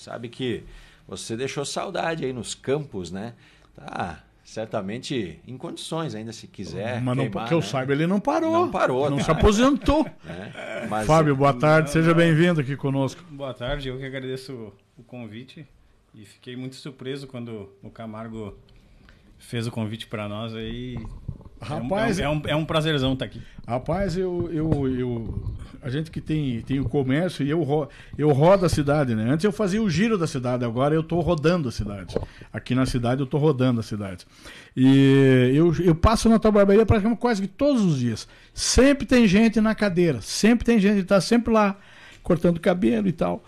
sabe que você deixou saudade aí nos campos, né? Tá certamente em condições ainda se quiser. Mas não, queimar, que eu né? saiba, ele não parou. Não parou, não se aposentou. É, mas... Fábio, boa tarde, seja bem-vindo aqui conosco. Boa tarde, eu que agradeço o convite e fiquei muito surpreso quando o Camargo fez o convite para nós aí é Rapaz, é um, é um, é um prazerzão estar tá aqui. Rapaz, eu, eu, eu, a gente que tem, tem o comércio e eu, ro, eu rodo a cidade, né? Antes eu fazia o giro da cidade, agora eu estou rodando a cidade. Aqui na cidade eu estou rodando a cidade. E eu, eu passo na tua barbearia praticamente quase que todos os dias. Sempre tem gente na cadeira, sempre tem gente que está sempre lá cortando cabelo e tal.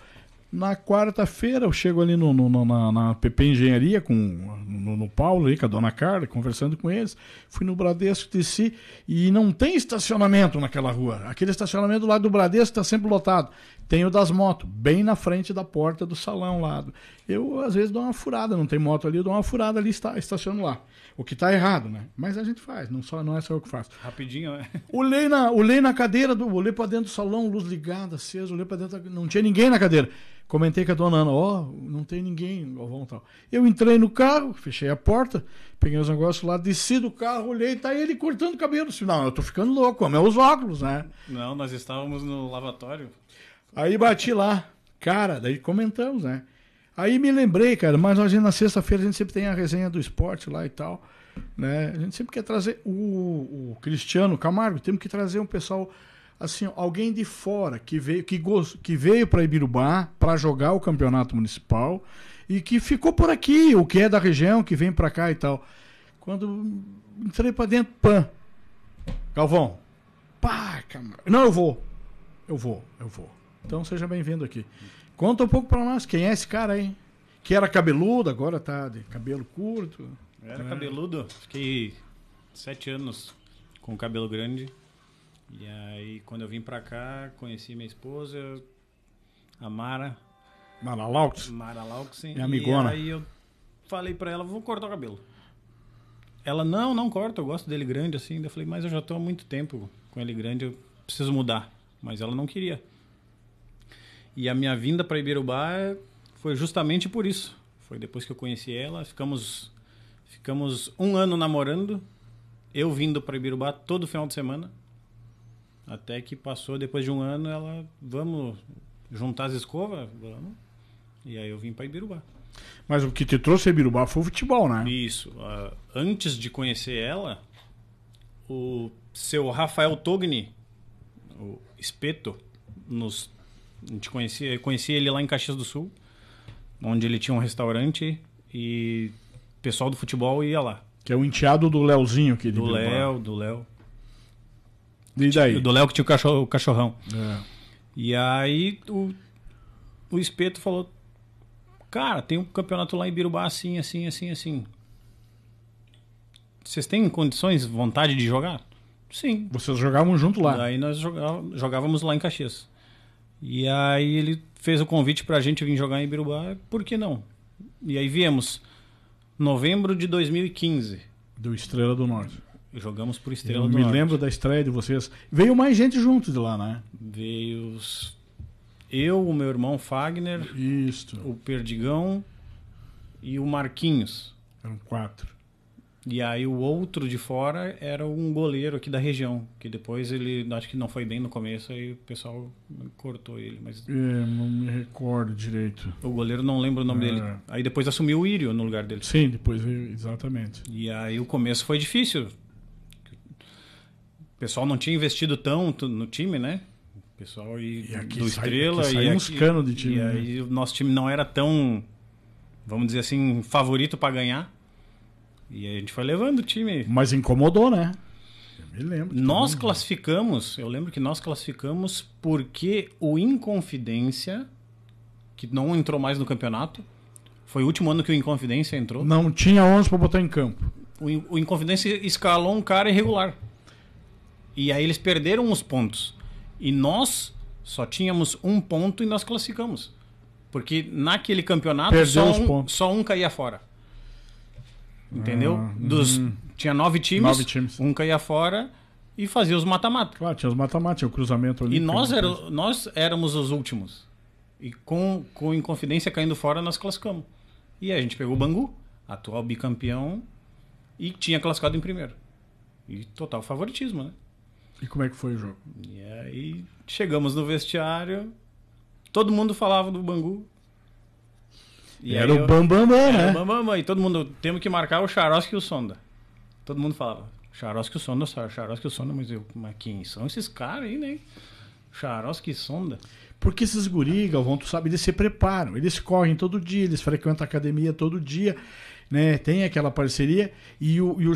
Na quarta-feira eu chego ali no, no na, na, PP Engenharia com no, no, Paulo aí, com a dona Carla, conversando com eles. Fui no Bradesco, desci e não tem estacionamento naquela rua. Aquele estacionamento lá do Bradesco está sempre lotado. Tem o das motos, bem na frente da porta do salão lá. Eu, às vezes, dou uma furada, não tem moto ali, eu dou uma furada ali, está, estaciono lá. O que está errado, né? Mas a gente faz, não, só, não é só eu que faço. Rapidinho, né? Olhei na, olhei na cadeira, do, olhei para dentro do salão, luz ligada, acesa, olhei para dentro, não tinha ninguém na cadeira. Comentei com a dona Ana, ó, oh, não tem ninguém, Galvão tal. Eu entrei no carro, fechei a porta, peguei os negócios lá, desci do carro, olhei, tá ele cortando o cabelo. Não, eu tô ficando louco, é meus óculos, né? Não, nós estávamos no lavatório. Aí bati lá. Cara, daí comentamos, né? Aí me lembrei, cara, mas nós na sexta-feira a gente sempre tem a resenha do esporte lá e tal. Né? A gente sempre quer trazer o, o Cristiano Camargo, temos que trazer um pessoal assim, alguém de fora que veio que, gost, que veio para Ibirubá para jogar o campeonato municipal e que ficou por aqui, o que é da região, que vem para cá e tal. Quando entrei para dentro, pã. Galvão. Pá, Camargo. Não, eu vou. Eu vou, eu vou. Então seja bem-vindo aqui. Conta um pouco para nós, quem é esse cara aí? Que era cabeludo, agora tá de cabelo curto. era é. cabeludo, fiquei sete anos com cabelo grande. E aí, quando eu vim para cá, conheci minha esposa, a Mara. Mara Laux. Mara Laux, Minha é amigona. E aí eu falei para ela, vou cortar o cabelo. Ela, não, não corta, eu gosto dele grande assim. Eu falei, mas eu já tô há muito tempo com ele grande, eu preciso mudar. Mas ela não queria. E a minha vinda para Iberubá foi justamente por isso. Foi depois que eu conheci ela, ficamos ficamos um ano namorando, eu vindo para Iberubá todo final de semana, até que passou depois de um ano ela vamos juntar as escovas, vamos. E aí eu vim para Ibirubá. Mas o que te trouxe a Ibirubá foi o futebol, né? Isso. Uh, antes de conhecer ela, o seu Rafael Togni, o espeto, nos a gente conhecia, conheci ele lá em Caxias do Sul, onde ele tinha um restaurante e o pessoal do futebol ia lá. Que é o enteado do Léozinho que Do Léo, do Léo. E daí? Do Léo que tinha o, cachorro, o cachorrão. É. E aí o, o espeto falou: Cara, tem um campeonato lá em Birubá assim, assim, assim, assim. Vocês têm condições, vontade de jogar? Sim. Vocês jogavam junto lá? Daí nós jogávamos lá em Caxias. E aí ele fez o convite para a gente vir jogar em Birubá, por que não? E aí viemos. Novembro de 2015. Do Estrela do Norte. Jogamos por Estrela Eu do me Norte. Me lembro da estreia de vocês. Veio mais gente junto de lá, né? Veio os... eu, o meu irmão Fagner, Isto. o Perdigão e o Marquinhos. Eram quatro. E aí o outro de fora era um goleiro aqui da região, que depois ele acho que não foi bem no começo, e o pessoal cortou ele, mas é, não me recordo direito. O goleiro não lembro o nome é. dele. Aí depois assumiu o Írio no lugar dele. Sim, depois exatamente. E aí o começo foi difícil. O pessoal não tinha investido tanto no time, né? O pessoal e, e aqui do sai, Estrela aqui e uns cano de time. E né? aí o nosso time não era tão vamos dizer assim, favorito para ganhar. E a gente foi levando o time. Mas incomodou, né? Eu me lembro. Nós classificamos, eu lembro que nós classificamos porque o Inconfidência, que não entrou mais no campeonato, foi o último ano que o Inconfidência entrou. Não tinha 11 para botar em campo. O, o Inconfidência escalou um cara irregular. E aí eles perderam os pontos. E nós só tínhamos um ponto e nós classificamos. Porque naquele campeonato só um, só um caía fora. Entendeu? Ah, uhum. Dos, hum. Tinha nove times, nove times, um caía fora e fazia os mata-mata. Claro, tinha os mata-mata, tinha o cruzamento ali. E nós, era, nós éramos os últimos. E com, com Inconfidência caindo fora, nós classificamos. E a gente pegou o Bangu, atual bicampeão, e tinha classificado em primeiro. E total favoritismo, né? E como é que foi o jogo? E aí chegamos no vestiário, todo mundo falava do Bangu, e era o Bambambam, bam, bam, né? Era o Bambambam. Né? Bam, e todo mundo, temos que marcar o Charoski e o Sonda. Todo mundo falava, Charoski e o Sonda, Charoski e o Sonda. Mas, eu, mas quem são esses caras aí, né? Charoski e Sonda. Porque esses gurigas vão tu sabe, eles se preparam. Eles correm todo dia, eles frequentam a academia todo dia. Né, tem aquela parceria e o, e o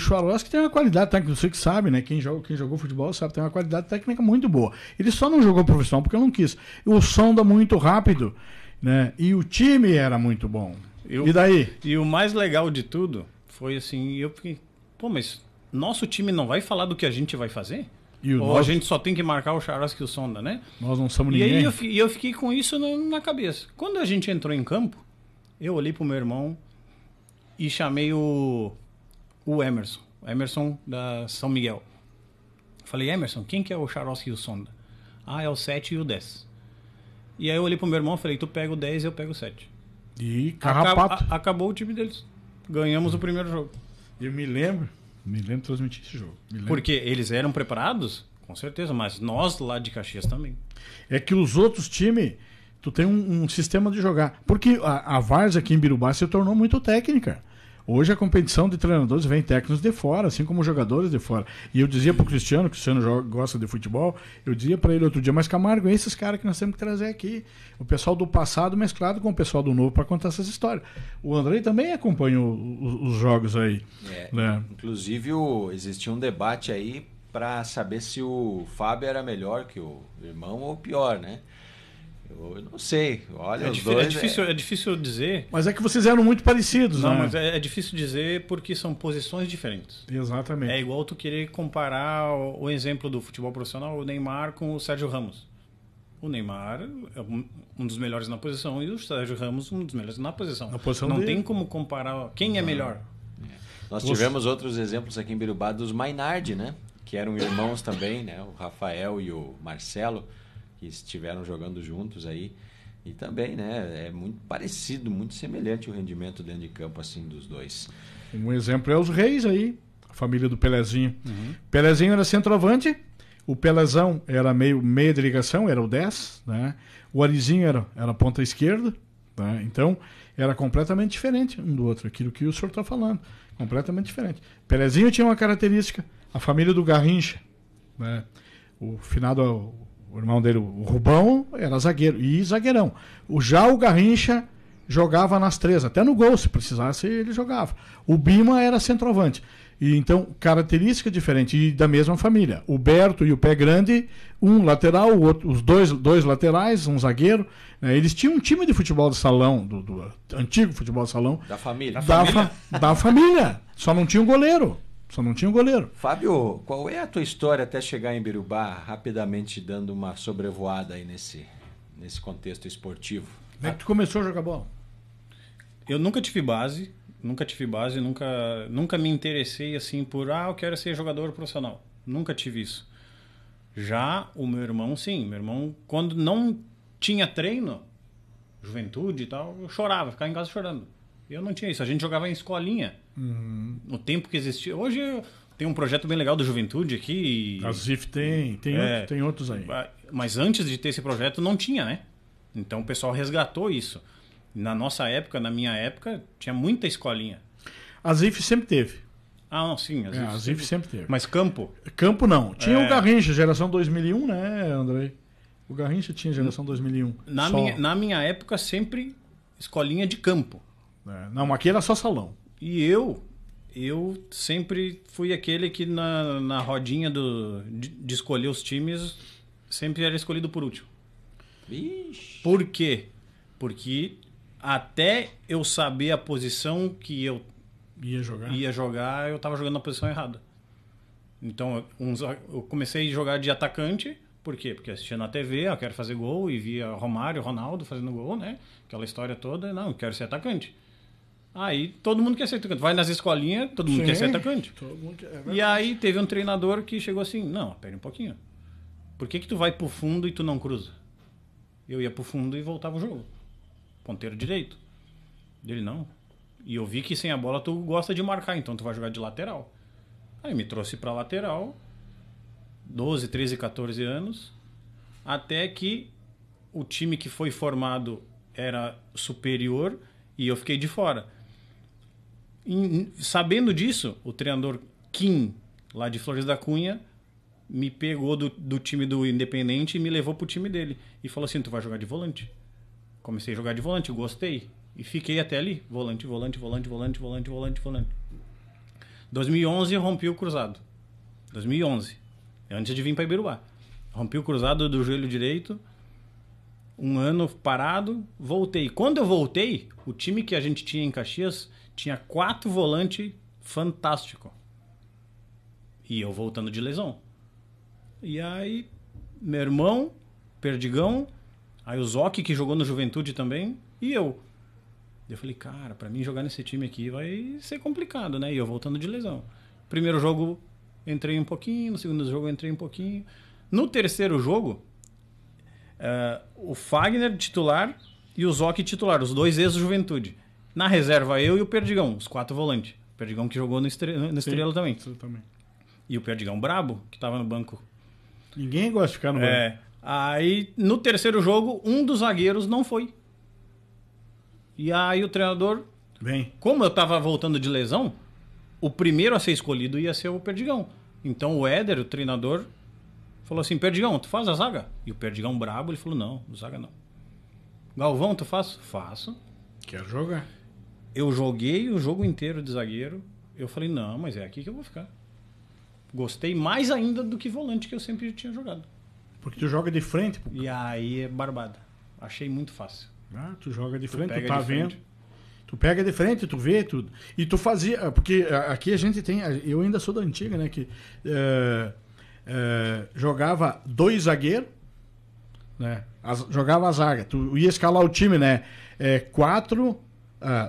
tem uma qualidade técnica, você que sabe, né? Quem, jogou, quem jogou futebol sabe, tem uma qualidade técnica muito boa. Ele só não jogou profissional porque não quis. O som dá muito rápido né? E o time era muito bom. Eu, e daí? E o mais legal de tudo foi assim, eu fiquei, pô, mas nosso time não vai falar do que a gente vai fazer? Ou nosso... a gente só tem que marcar o Charasque e o Sonda, né? Nós não somos e ninguém. E eu, eu, fiquei com isso na cabeça. Quando a gente entrou em campo, eu olhei pro meu irmão e chamei o, o Emerson. Emerson da São Miguel. Falei, Emerson, quem que é o Charosky e o Sonda? Ah, é o 7 e o 10. E aí eu olhei pro meu irmão e falei, tu pega o 10 eu pego o 7. E acabou o time deles. Ganhamos o primeiro jogo. Eu me lembro, me lembro de transmitir esse jogo. Porque eles eram preparados? Com certeza, mas nós lá de Caxias também. É que os outros times, tu tem um, um sistema de jogar. Porque a, a Varsa aqui em Birubá se tornou muito técnica. Hoje a competição de treinadores vem técnicos de fora, assim como jogadores de fora. E eu dizia para o Cristiano, que o Cristiano joga, gosta de futebol, eu dizia para ele outro dia, mas Camargo, é esses caras que nós temos que trazer aqui. O pessoal do passado mesclado com o pessoal do novo para contar essas histórias. O Andrei também acompanha os, os jogos aí. É, né? Inclusive, o, existia um debate aí para saber se o Fábio era melhor que o irmão ou pior, né? Eu não sei. Olha, é, os é dois, é difícil, é... é... difícil dizer. Mas é que vocês eram muito parecidos, não? Né? Mas é, é, difícil dizer porque são posições diferentes. Exatamente. É igual tu querer comparar o, o, exemplo do futebol profissional, o Neymar com o Sérgio Ramos. O Neymar é um dos melhores na posição e o Sérgio Ramos um dos melhores na posição. Na posição não dele. tem como comparar quem é não. é melhor. Nós Você... tivemos outros exemplos aqui em Birubá dos Mainardi, né? Que eram irmãos também, né? O Rafael e o Marcelo que estiveram jogando juntos aí. E também, né, é muito parecido, muito semelhante o rendimento dentro de campo assim dos dois. Um exemplo é os Reis aí, a família do Pelezinho. Uhum. Pelezinho era centroavante, o Pelezão era meio meia de ligação, era o 10, né? O Arizinho era, era ponta esquerda, né? Então, era completamente diferente um do outro, aquilo que o senhor está falando, completamente diferente. Pelezinho tinha uma característica, a família do Garrincha, né? O finado o irmão dele, o Rubão, era zagueiro e zagueirão. O já o Garrincha jogava nas três, até no gol, se precisasse, ele jogava. O Bima era centroavante. E então, característica diferente e da mesma família. O Berto e o Pé Grande, um lateral, outro, os dois, dois laterais, um zagueiro. Né? Eles tinham um time de futebol de salão, do, do antigo futebol de salão. Da família. Da, da família. Fa, da família. Só não tinha um goleiro. Só não tinha um goleiro. Fábio, qual é a tua história até chegar em Birubá, rapidamente dando uma sobrevoada aí nesse, nesse contexto esportivo? Como é que tu começou a jogar bola? Eu nunca tive base, nunca tive base, nunca, nunca me interessei assim por, ah, eu quero ser jogador profissional. Nunca tive isso. Já o meu irmão, sim. Meu irmão, quando não tinha treino, juventude e tal, eu chorava, ficava em casa chorando. Eu não tinha isso. A gente jogava em escolinha. Uhum. No tempo que existia. Hoje tem um projeto bem legal da Juventude aqui. As A ZIF tem, tem, é, outro, tem outros aí. Mas antes de ter esse projeto não tinha, né? Então o pessoal resgatou isso. Na nossa época, na minha época, tinha muita escolinha. A ZIF sempre teve. Ah, não, sim. A é, ZIF, é, a ZIF sempre teve. Mas campo? Campo não. Tinha é... o Garrincha, geração 2001, né, André? O Garrincha tinha geração 2001. Na minha, na minha época, sempre escolinha de campo. Né? Não, aqui era só salão. E eu, eu sempre fui aquele que na, na rodinha do, de, de escolher os times, sempre era escolhido por último. Vixe. Por quê? Porque até eu saber a posição que eu ia jogar, ia jogar eu estava jogando na posição errada. Então, uns, eu comecei a jogar de atacante, por quê? Porque assistia na TV, eu ah, quero fazer gol, e via Romário, Ronaldo fazendo gol, né? Aquela história toda, não, eu quero ser atacante. Aí todo mundo quer ser atacante. Vai nas escolinhas, todo mundo Sim, quer ser atacante. Mundo, é e aí teve um treinador que chegou assim, não, pera um pouquinho. Por que que tu vai pro fundo e tu não cruza? Eu ia pro fundo e voltava o jogo. Ponteiro direito. Ele, não. E eu vi que sem a bola tu gosta de marcar, então tu vai jogar de lateral. Aí me trouxe pra lateral, 12, 13, 14 anos, até que o time que foi formado era superior e eu fiquei de fora em, sabendo disso, o treinador Kim, lá de Flores da Cunha, me pegou do, do time do Independente e me levou pro time dele. E falou assim: tu vai jogar de volante. Comecei a jogar de volante, gostei. E fiquei até ali: volante, volante, volante, volante, volante, volante, volante. 2011 rompi o cruzado. 2011. Antes de vir para Iberuá. Rompi o cruzado do joelho direito. Um ano parado, voltei. Quando eu voltei, o time que a gente tinha em Caxias tinha quatro volante fantástico. E eu voltando de lesão. E aí, meu irmão, Perdigão, aí o Zoc, que jogou no Juventude também, e eu. Eu falei, cara, para mim jogar nesse time aqui vai ser complicado, né? E eu voltando de lesão. Primeiro jogo entrei um pouquinho, no segundo jogo entrei um pouquinho. No terceiro jogo, uh, o Fagner titular e o Zoc titular, os dois ex-juventude. Na reserva, eu e o Perdigão, os quatro volantes. O Perdigão que jogou no, estre... no Estrela também. também. E o Perdigão brabo, que tava no banco. Ninguém gosta de ficar no é. banco. É. Aí, no terceiro jogo, um dos zagueiros não foi. E aí o treinador. Bem. Como eu tava voltando de lesão, o primeiro a ser escolhido ia ser o Perdigão. Então o Éder, o treinador, falou assim: Perdigão, tu faz a zaga? E o Perdigão brabo, ele falou: não, zaga não. Galvão, tu faz? Faço. Quero jogar. Eu joguei o jogo inteiro de zagueiro. Eu falei, não, mas é aqui que eu vou ficar. Gostei mais ainda do que volante que eu sempre tinha jogado. Porque tu joga de frente, pô. E aí é barbada. Achei muito fácil. Ah, tu joga de tu frente, tu tá vendo. Tu pega de frente, tu vê tudo. E tu fazia. Ah, porque ah, aqui a gente tem. Ah, eu ainda sou da antiga, né? Que é, é, jogava dois zagueiros, né? As, jogava a zaga. Tu ia escalar o time, né? É, quatro,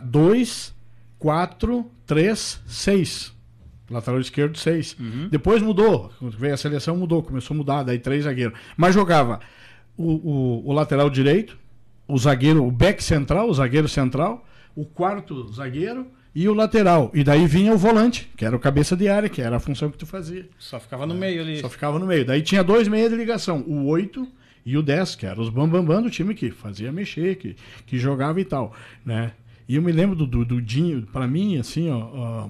2, 4, 3, 6. Lateral esquerdo, 6. Uhum. Depois mudou. Quando veio a seleção, mudou. Começou a mudar, daí três zagueiros. Mas jogava o, o, o, lateral direito, o zagueiro, o back central, o zagueiro central, o quarto zagueiro e o lateral. E daí vinha o volante, que era o cabeça de área, que era a função que tu fazia. Só ficava no é, meio ali. Só ficava no meio. Daí tinha dois meias de ligação, o 8 e o 10, que eram os bambambam bam, bam do time que fazia mexer, que, que jogava e tal, né? E eu me lembro do, do, do Dinho, para mim, assim, ó,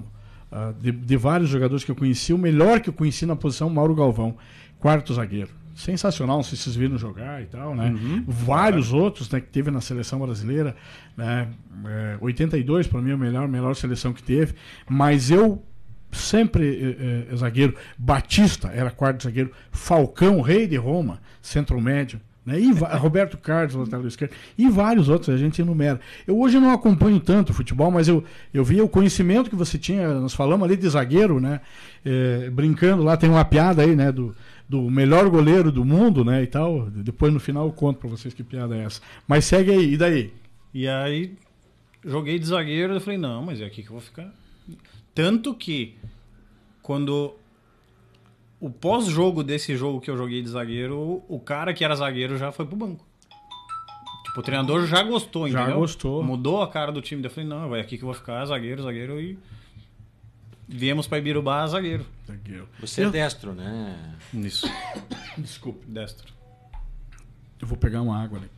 ó de, de, vários jogadores que eu conheci, o melhor que eu conheci na posição, Mauro Galvão, quarto zagueiro. Sensacional, não sei se vocês viram jogar e tal, né? Uhum. Vários uhum. outros né, que teve na seleção brasileira, né? É, 82, para mim, é a melhor, melhor seleção que teve. Mas eu sempre eh, eh, zagueiro. Batista era quarto zagueiro. Falcão, rei de Roma, centro médio. Né? E Roberto Carlos, lateral esquerdo, e vários outros, a gente enumera. Eu hoje não acompanho tanto o futebol, mas eu, eu via o conhecimento que você tinha, nós falamos ali de zagueiro, né? É, brincando lá, tem uma piada aí, né? Do, do melhor goleiro do mundo, né? E tal. Depois no final eu conto pra vocês que piada é essa. Mas segue aí, e daí? E aí joguei de zagueiro, eu falei, não, mas é aqui que eu vou ficar. Tanto que quando o pós-jogo desse jogo que eu joguei de zagueiro, o cara que era zagueiro já foi pro banco. Tipo, o treinador já gostou, entendeu? Já gostou. Mudou a cara do time. Eu falei, não, vai é aqui que eu vou ficar, zagueiro, zagueiro e. Viemos para Ibirubá, zagueiro. Zagueiro. Você é eu... é destro, né? Isso. Desculpe, destro. Eu vou pegar uma água ali.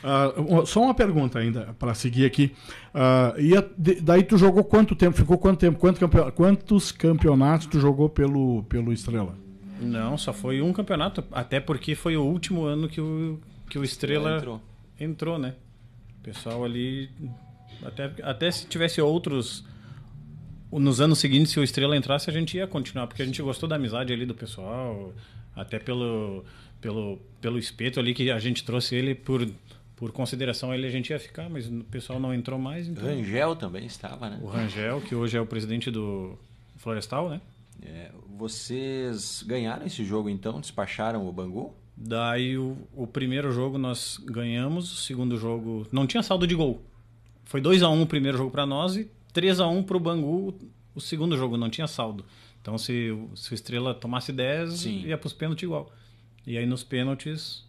Uh, só uma pergunta ainda para seguir aqui. Uh, e daí tu jogou quanto tempo? Ficou quanto tempo? Quanto Quantos campeonatos tu jogou pelo, pelo Estrela? Não, só foi um campeonato. Até porque foi o último ano que o, que o Estrela entrou. entrou, né? O pessoal ali. Até, até se tivesse outros nos anos seguintes, se o Estrela entrasse, a gente ia continuar, porque a gente gostou da amizade ali do pessoal, até pelo, pelo, pelo espeto ali que a gente trouxe ele por por consideração ele a gente ia ficar, mas o pessoal não entrou mais. Então... Rangel também estava, né? O Rangel, que hoje é o presidente do Florestal, né? É, vocês ganharam esse jogo então? Despacharam o Bangu? Daí o, o, primeiro jogo nós ganhamos, o segundo jogo não tinha saldo de gol. Foi 2 a 1 um o primeiro jogo para nós e 3 a 1 um para o Bangu o segundo jogo, não tinha saldo. Então se, se o Estrela tomasse 10, ia para os pênaltis igual. E aí nos pênaltis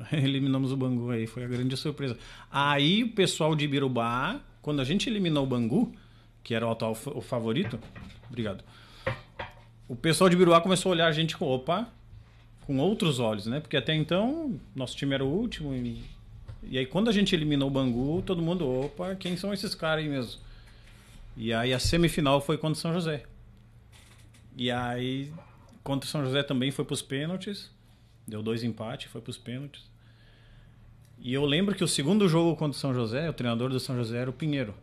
eliminamos o Bangu aí, foi a grande surpresa. Aí o pessoal de Birubá, quando a gente eliminou o Bangu, que era o atual o favorito, obrigado. O pessoal de Birubá começou a olhar a gente com opa, com outros olhos, né? Porque até então nosso time era o último e, e aí quando a gente eliminou o Bangu, todo mundo opa, quem são esses caras aí mesmo? E aí a semifinal foi contra o São José. E aí contra o São José também foi para os pênaltis. Deu dois empates, foi para os pênaltis. E eu lembro que o segundo jogo contra o São José, o treinador do São José era o Pinheiro.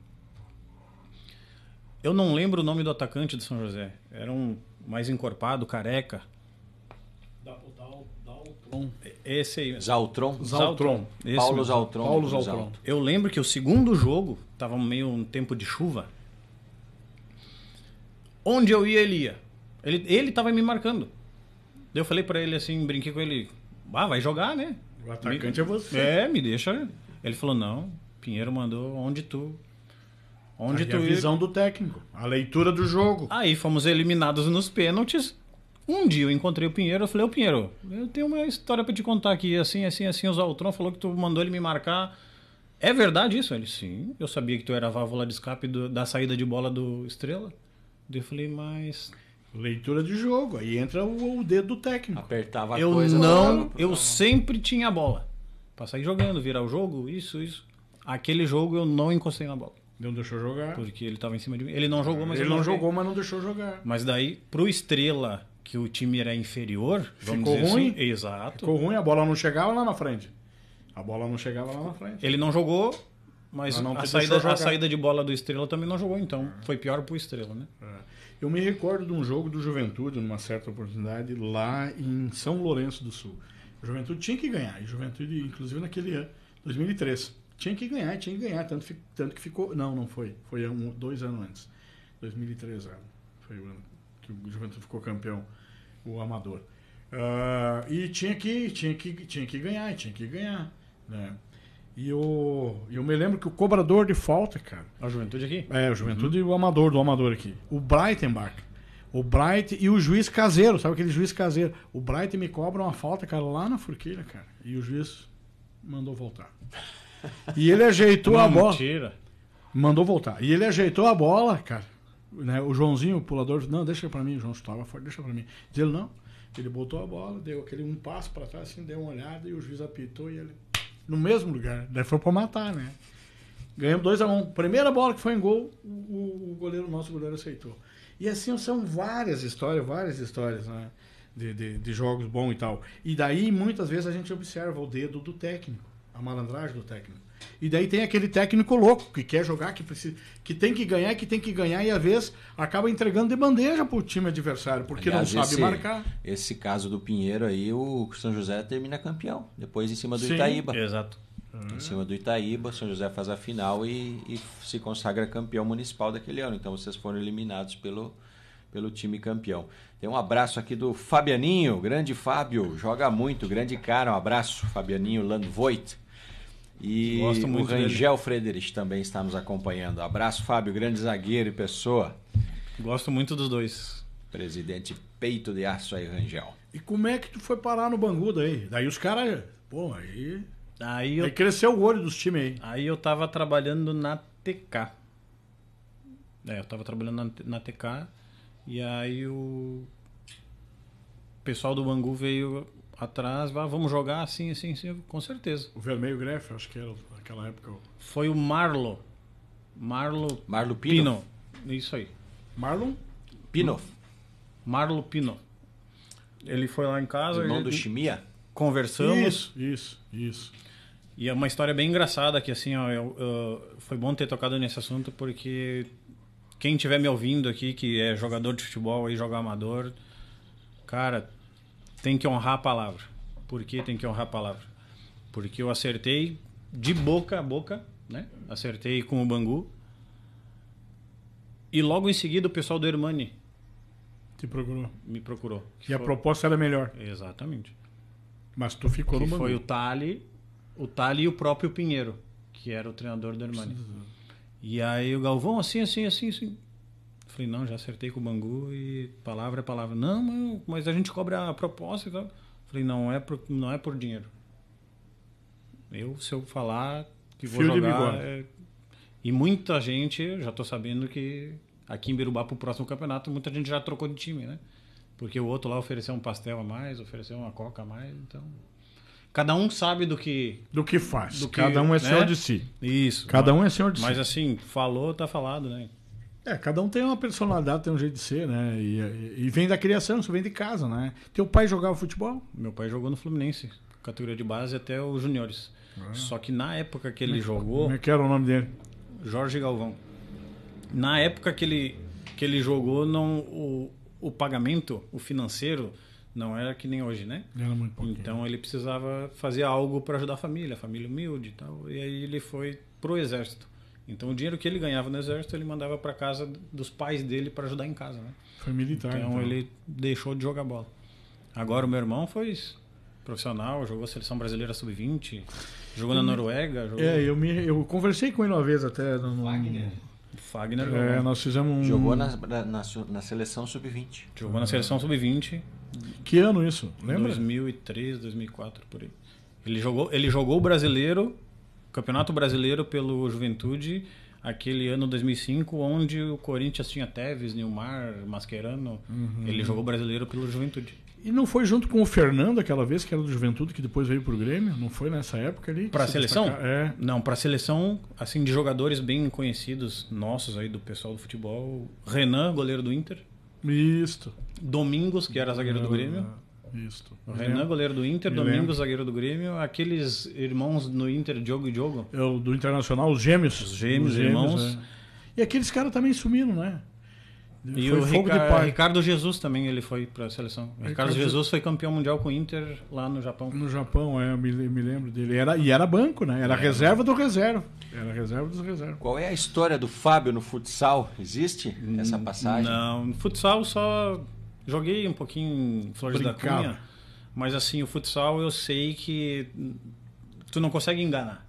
Eu não lembro o nome do atacante do São José. Era um mais encorpado, careca. Daltron. É, esse aí. Zaltron. Zaltron. Esse Paulo Zaltron. Paulo Zaltron. Eu lembro que o segundo jogo, tava meio um tempo de chuva. Onde eu ia, ele ia. Ele, ele tava me marcando. Daí eu falei para ele assim, brinquei com ele, ah, vai jogar, né? O atacante me... é você. É, me deixa. Ele falou, não, Pinheiro mandou onde tu. Onde tu. A visão ir... do técnico, a leitura do jogo. Aí fomos eliminados nos pênaltis. Um dia eu encontrei o Pinheiro, eu falei, ô Pinheiro, eu tenho uma história para te contar aqui, assim, assim, assim, o Zaltron falou que tu mandou ele me marcar. É verdade isso? Ele, sim, eu sabia que tu era a válvula de escape do, da saída de bola do Estrela. Daí eu falei, mas Leitura de jogo, aí entra o, o dedo do técnico. Apertava a eu coisa. Não, eu sempre tinha a bola. Pra sair jogando, virar o jogo, isso, isso. Aquele jogo eu não encostei na bola. Não deixou jogar. Porque ele tava em cima de mim. Ele não jogou, mas ele não joguei. jogou, mas não deixou jogar. Mas daí, pro Estrela, que o time era inferior, ficou assim, ruim. Assim, exato. Ficou ruim, a bola não chegava lá na frente. A bola não chegava lá na frente. Ele não jogou, mas, mas não a, saída, a saída de bola do Estrela também não jogou, então é. foi pior pro Estrela, né? É. Eu me recordo de um jogo do Juventude, numa certa oportunidade, lá em São Lourenço do Sul. O Juventude tinha que ganhar, e Juventude, inclusive naquele ano, 2003. Tinha que ganhar, tinha que ganhar, tanto, tanto que ficou. Não, não foi. Foi um, dois anos antes. 2003 ah, Foi o ano que o Juventude ficou campeão, o amador. Uh, e tinha que, tinha, que, tinha que ganhar, tinha que ganhar. Né? E eu, eu me lembro que o cobrador de falta, cara. A juventude aqui? É, a juventude uhum. e o amador do amador aqui. O Breitenbach. O Bright e o juiz caseiro, sabe aquele juiz caseiro? O Bright me cobra uma falta, cara, lá na forquilha, cara. E o juiz mandou voltar. E ele ajeitou a bola. Mentira. Mandou voltar. E ele ajeitou a bola, cara. Né? O Joãozinho, o pulador, não, deixa para mim, João estava fora, deixa para mim. Diz ele, não. Ele botou a bola, deu aquele um passo para trás, assim, deu uma olhada e o juiz apitou e ele no mesmo lugar. Daí foi pra matar, né? Ganhamos 2 a 1 um. Primeira bola que foi em gol, o, o goleiro, o nosso goleiro aceitou. E assim são várias histórias, várias histórias, né? De, de, de jogos bons e tal. E daí, muitas vezes, a gente observa o dedo do técnico, a malandragem do técnico. E daí tem aquele técnico louco que quer jogar, que, precisa, que tem que ganhar, que tem que ganhar, e às vezes acaba entregando de bandeja pro time adversário, porque Aliás, não sabe esse, marcar. Esse caso do Pinheiro aí, o São José termina campeão, depois em cima do Sim, Itaíba. Exato. Em cima do Itaíba, São José faz a final e, e se consagra campeão municipal daquele ano. Então vocês foram eliminados pelo, pelo time campeão. Tem um abraço aqui do Fabianinho, grande Fábio, joga muito, grande cara. Um abraço, Fabianinho Landvoit. E Gosto muito o Rangel dele. Frederich também está nos acompanhando. Abraço, Fábio, grande zagueiro e pessoa. Gosto muito dos dois. Presidente Peito de Aço aí, Rangel. E como é que tu foi parar no Bangu daí? Daí os caras. Pô, aí. Aí, eu... aí cresceu o olho dos times aí. Aí eu tava trabalhando na TK. É, eu tava trabalhando na, na TK. E aí o pessoal do Bangu veio atrás, vamos jogar assim, assim, assim, com certeza. O Vermelho Grefe, acho que era naquela época. Foi o Marlo. Marlo, Marlo Pino. Pino. Isso aí. Marlon? Pino. Marlo Pino. Ele foi lá em casa. Irmão ele... do Chimia? Conversamos. Isso, isso, isso. E é uma história bem engraçada que, assim, ó, eu, eu, foi bom ter tocado nesse assunto porque quem estiver me ouvindo aqui, que é jogador de futebol e joga amador, cara, tem que honrar a palavra. Por que tem que honrar a palavra? Porque eu acertei de boca a boca, né? Acertei com o Bangu. E logo em seguida o pessoal do Hermani te procurou. Me procurou. Que e foi... a proposta era melhor. Exatamente. Mas tu ficou que no Bangu. Foi o Tali, o Tali e o próprio Pinheiro, que era o treinador do Hermani. E aí o Galvão assim, assim, assim, assim. Falei, não, já acertei com o Bangu e palavra é palavra. Não, mas a gente cobra a proposta e tal. Falei, não é por, não é por dinheiro. Eu, se eu falar que vou Fio jogar... É... E muita gente, já estou sabendo que aqui em Birubá para o próximo campeonato, muita gente já trocou de time, né? Porque o outro lá ofereceu um pastel a mais, ofereceu uma coca a mais, então... Cada um sabe do que... Do que faz. Do Cada um é né? senhor de si. Isso. Cada mas, um é senhor de mas, si. Mas assim, falou, tá falado, né? É, cada um tem uma personalidade, tem um jeito de ser, né? E, e vem da criação, isso vem de casa, né? Teu pai jogava futebol? Meu pai jogou no Fluminense, categoria de base até os juniores. Ah. Só que na época que ele Me, é jogou. Como é que era o nome dele? Jorge Galvão. Na época que ele, que ele jogou, não, o, o pagamento, o financeiro, não era que nem hoje, né? Era muito pouquinho. Então ele precisava fazer algo para ajudar a família, a família humilde e tal. E aí ele foi pro exército. Então o dinheiro que ele ganhava no exército ele mandava para casa dos pais dele para ajudar em casa, né? Foi militar. Então, então, ele deixou de jogar bola. Agora o meu irmão foi profissional, jogou a seleção brasileira sub-20, jogou na Noruega. Jogou... É, eu me, eu conversei com ele uma vez até no Wagner. Fagner É, nós fizemos um... Jogou na, na, na, na seleção sub-20. Jogou na seleção sub-20. Que ano isso? Lembra? 2003, 2004, por aí. Ele jogou, ele jogou o brasileiro Campeonato Brasileiro pelo Juventude, aquele ano 2005, onde o Corinthians tinha Tevez, Nilmar, Mascherano. Uhum. Ele jogou brasileiro pelo Juventude. E não foi junto com o Fernando aquela vez, que era do Juventude, que depois veio pro Grêmio? Não foi nessa época ali? a se seleção? É. Não, a seleção, assim, de jogadores bem conhecidos nossos aí, do pessoal do futebol. Renan, goleiro do Inter. Isto. Domingos, que era zagueiro do Grêmio. O Renan, goleiro do Inter, Domingos, zagueiro do Grêmio, aqueles irmãos no Inter, Diogo e Diogo. Eu, é do Internacional, os gêmeos. Os gêmeos, os irmãos. é. E aqueles caras também sumiram, né? E foi o Rica Ricardo Jesus também ele foi para a seleção. Ricardo, Ricardo Jesus foi campeão mundial com o Inter lá no Japão. No Japão, é, eu me, me lembro dele. Era, e era banco, né? Era é. reserva do reserva. Era reserva dos reservas. Qual é a história do Fábio no futsal? Existe essa passagem? Não, no futsal só Joguei um pouquinho em Flores da Cunha, mas assim, o futsal eu sei que tu não consegue enganar.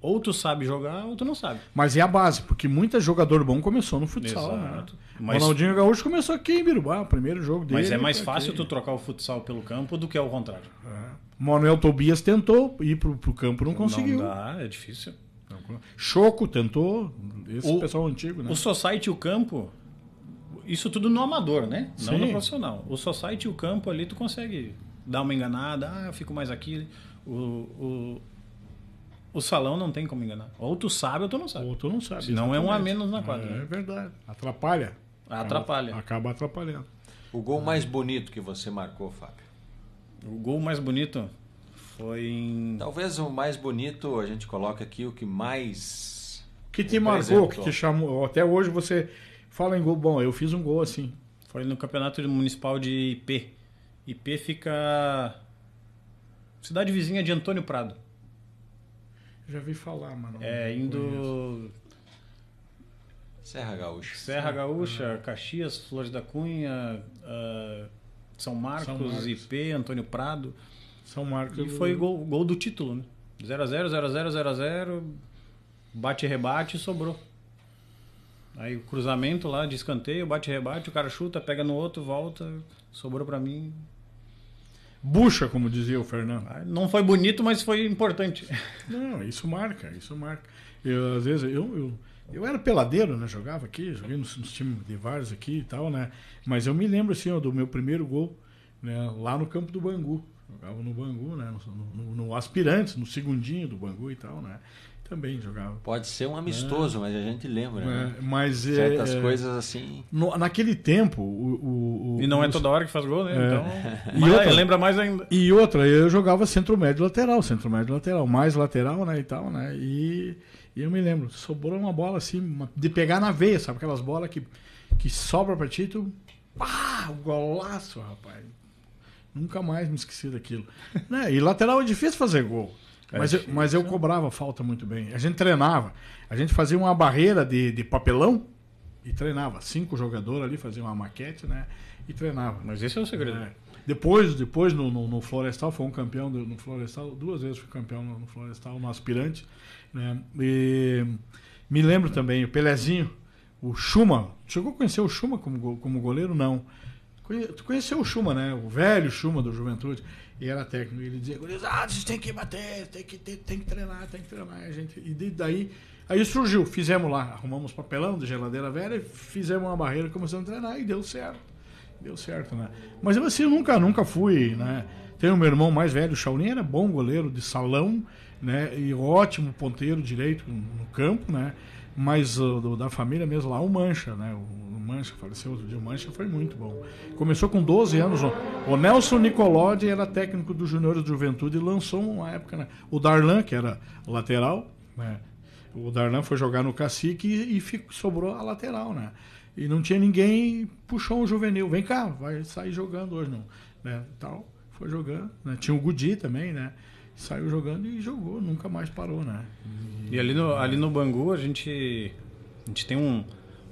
Ou tu sabe jogar ou tu não sabe. Mas é a base, porque muita jogador bom começou no futsal. Né? Exato. Né? Mas... Ronaldinho Gaúcho começou aqui em Birubá, o primeiro jogo dele. Mas é mais fácil aqui. tu trocar o futsal pelo campo do que ao contrário. É. Manuel Tobias tentou ir pro, pro campo, não conseguiu. Não dá, é difícil. Choco tentou, esse o, pessoal antigo, né? O Society e o Campo isso tudo no amador, né? Não no profissional. O society, o campo ali, tu consegue dar uma enganada, ah, eu fico mais aqui. O, o, o salão não tem como enganar. Ou tu sabe ou tu não sabe. Ou tu não sabe. Senão é um a menos na quadra. É, né? verdade. Atrapalha. Atrapalha. Acaba, acaba atrapalhando. O gol ah. mais bonito que você marcou, Fábio? O gol mais bonito foi em... Talvez o mais bonito, a gente coloca aqui o que mais. Que te marcou, que te chamou. Até hoje você Fala em gol, bom, eu fiz um gol assim. Foi no campeonato municipal de IP. IP fica. Cidade vizinha de Antônio Prado. Já vi falar, mano. É, indo. Serra Gaúcha. Serra Gaúcha, ah. Caxias, Flores da Cunha, uh, São, Marcos, São, Marcos, IP, Antônio Prado. São Marcos. E foi gol, gol do título, né? 0x0, 0x0, 0x0, bate-rebate e sobrou. Aí o cruzamento lá de escanteio, bate-rebate, o cara chuta, pega no outro, volta, sobrou para mim. Bucha, como dizia o Fernando. Ah, não foi bonito, mas foi importante. Não, isso marca, isso marca. Eu, às vezes, eu, eu, eu era peladeiro, né? Jogava aqui, joguei nos, nos times de vários aqui e tal, né? Mas eu me lembro, assim, ó, do meu primeiro gol, né? Lá no campo do Bangu. Jogava no Bangu, né? No, no, no Aspirantes, no segundinho do Bangu e tal, né? Também jogava. Pode ser um amistoso, é. mas a gente lembra. Né? É. Né? Mas é, Certas é, coisas assim. No, naquele tempo. O, o, o e não o, é toda hora que faz gol, né? É. Então. E outra, lembra mais ainda. E outra, eu jogava centro médio lateral, centro médio lateral, mais lateral, né? E tal, né? E, e eu me lembro, sobrou uma bola assim, uma, de pegar na veia, sabe? Aquelas bolas que, que sobra pra tito tu. Pá, o golaço, rapaz. Nunca mais me esqueci daquilo. né? E lateral é difícil fazer gol. É, mas, eu, mas eu cobrava falta muito bem. A gente treinava. A gente fazia uma barreira de, de papelão e treinava. Cinco jogadores ali faziam uma maquete, né? E treinava. Mas esse é o segredo. É. Depois, depois no, no, no, Florestal, foi um campeão do, no Florestal, duas vezes fui campeão no, no Florestal, no aspirante. Né? E me lembro também, o Pelezinho, o Schuma. Chegou a conhecer o Schuma como, como goleiro? Não. Tu conheceu o Schuma, né? O velho Schuma do Juventude. E era técnico. E ele dizia, gurizada, ah, vocês têm que bater, tem que, tem, tem que treinar, tem que treinar. E, a gente, e daí, aí surgiu, fizemos lá, arrumamos papelão de geladeira velha, fizemos uma barreira, começamos a treinar e deu certo. Deu certo, né? Mas eu assim, eu nunca, nunca fui, né? Tenho meu irmão mais velho, o Shaolin, era bom goleiro de salão né? E ótimo ponteiro direito no campo, né? Mas uh, do, da família mesmo lá, o Mancha, né? O, o Mancha faleceu outro dia, o Mancha foi muito bom. Começou com 12 anos. O, o Nelson Nicolodi era técnico do Júnior de Juventude e lançou uma época, né? O Darlan, que era lateral, né? O Darlan foi jogar no cacique e, e fico, sobrou a lateral, né? E não tinha ninguém, puxou um juvenil, vem cá, vai sair jogando hoje não, né? Tal, foi jogando, né? Tinha o Gudi também, né? saiu jogando e jogou, nunca mais parou, né? E, e ali, no, ali no Bangu a gente, a gente tem um,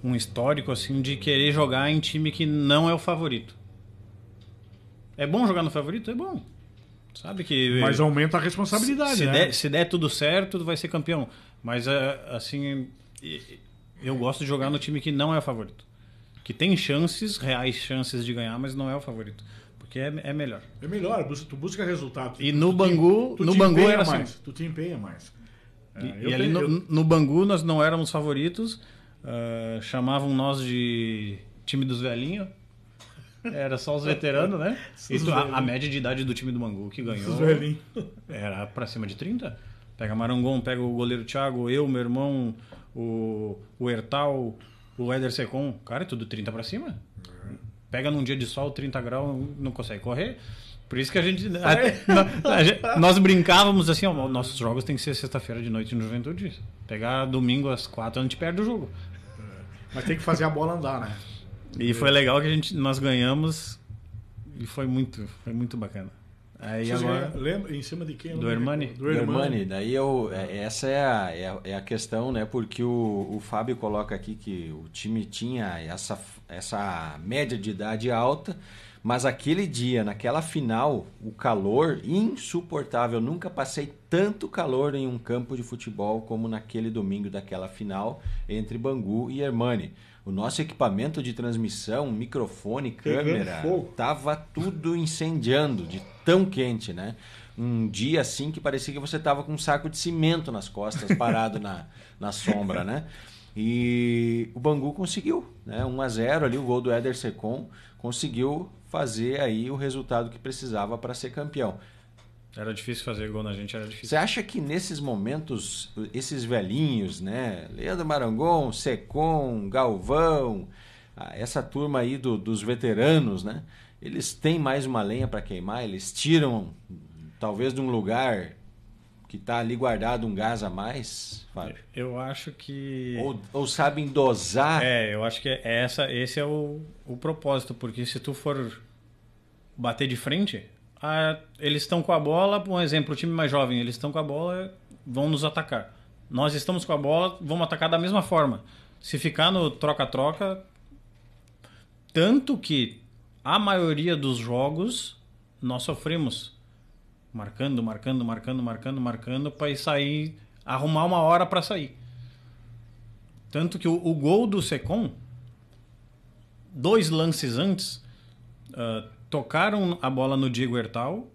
um histórico assim de querer jogar em time que não é o favorito. É bom jogar no favorito? É bom. Sabe que. Mas aumenta a responsabilidade, se, né? Der, se der tudo certo, tu vai ser campeão. Mas é, assim. Eu gosto de jogar no time que não é o favorito. Que tem chances, reais chances de ganhar, mas não é o favorito. Porque é, é melhor. É melhor, tu busca resultado. E no tu Bangu, te, no Bangu era assim. mais, assim. Tu te empenha mais. É, e, e ali no, eu... no, Bangu nós não éramos favoritos, uh, chamavam nós de time dos velhinhos. Era só os veteranos, né? Isso, a, a, média de idade do time do Bangu que ganhou era pra cima de 30. Pega Marangon, pega o goleiro Thiago, eu, meu irmão, o, o ertal o Eder Secon. Cara, é tudo 30 pra cima. Pega num dia de sol, 30 graus, não consegue correr. Por isso que a gente. Ah, né, é. A, a nós brincávamos assim, ó, nossos jogos tem que ser sexta-feira de noite no Juventude. Pegar domingo às quatro, a gente perde o jogo. Mas tem que fazer a bola andar, né? E foi legal que a gente, nós ganhamos e foi muito, foi muito bacana. Aí Vocês agora... lembra em cima de quem? Do Hermani. Do Hermani. Daí eu, é, essa é a, é a, é a questão, né? Porque o, o Fábio coloca aqui que o time tinha essa, essa média de idade alta mas aquele dia, naquela final, o calor insuportável. nunca passei tanto calor em um campo de futebol como naquele domingo daquela final entre Bangu e Hermani. O nosso equipamento de transmissão, microfone, câmera, tava tudo incendiando de tão quente, né? Um dia assim que parecia que você tava com um saco de cimento nas costas, parado na, na sombra, né? E o Bangu conseguiu, né? 1 a 0 ali, o gol do Éder Secon conseguiu fazer aí o resultado que precisava para ser campeão. Era difícil fazer gol na gente, era difícil. Você acha que nesses momentos, esses velhinhos, né? Leandro Marangon, Secom, Galvão, essa turma aí do, dos veteranos, né? Eles têm mais uma lenha para queimar, eles tiram talvez de um lugar que está ali guardado um gás a mais, Fábio? Eu acho que. Ou, ou sabem dosar. É, eu acho que é essa, esse é o, o propósito, porque se tu for bater de frente, a, eles estão com a bola, um exemplo, o time mais jovem, eles estão com a bola, vão nos atacar. Nós estamos com a bola, vamos atacar da mesma forma. Se ficar no troca-troca, tanto que a maioria dos jogos nós sofremos Marcando, marcando, marcando, marcando, marcando para sair, arrumar uma hora para sair. Tanto que o, o, gol do Secom, dois lances antes, uh, tocaram a bola no Diego Hertal,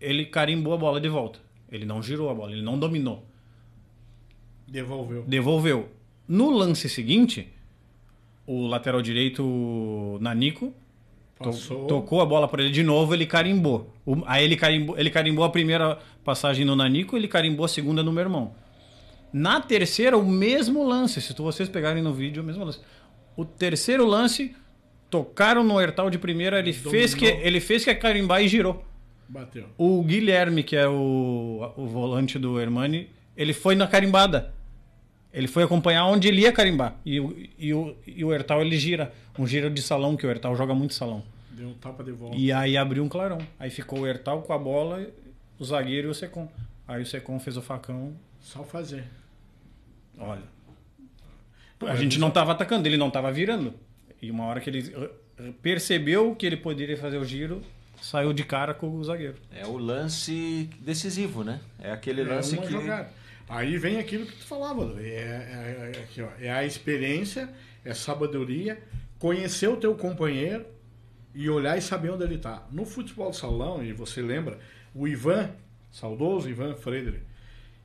ele carimbou a bola de volta. Ele não girou a bola, ele não dominou. Devolveu. Devolveu. No lance seguinte, o lateral direito, Nanico, então, Passou. Tocou a bola para ele de novo, ele carimbou. aí ele carimbou, ele carimbou a primeira passagem no Nanico, ele carimbou a segunda no meu irmão. Na terceira, o mesmo lance. Se vocês pegarem no vídeo, é o mesmo lance. O terceiro lance, tocaram no Hertal de primeira, ele fez que ele fez que é carimbar e girou. Bateu. O Guilherme, que é o, o volante do Hermani, ele foi na carimbada. Ele foi acompanhar onde ele ia carimbar. E, e, o, e o Hertal ele gira. Um giro de salão, que o Hertal joga muito salão. Deu um tapa de volta. E aí abriu um clarão. Aí ficou o Hertal com a bola, o zagueiro e o Secom. Aí o Secom fez o facão. Só fazer. Olha. Pô, a gente não estava atacando, ele não estava virando. E uma hora que ele eh, eh, percebeu que ele poderia fazer o giro, saiu de cara com o zagueiro. É o lance decisivo, né? É aquele é lance que. Jogada. Aí vem aquilo que tu falava, é, é, é, aqui, ó, é a experiência, é sabedoria, conhecer o teu companheiro e olhar e saber onde ele está. No futebol de salão, e você lembra, o Ivan, saudoso Ivan Frederick,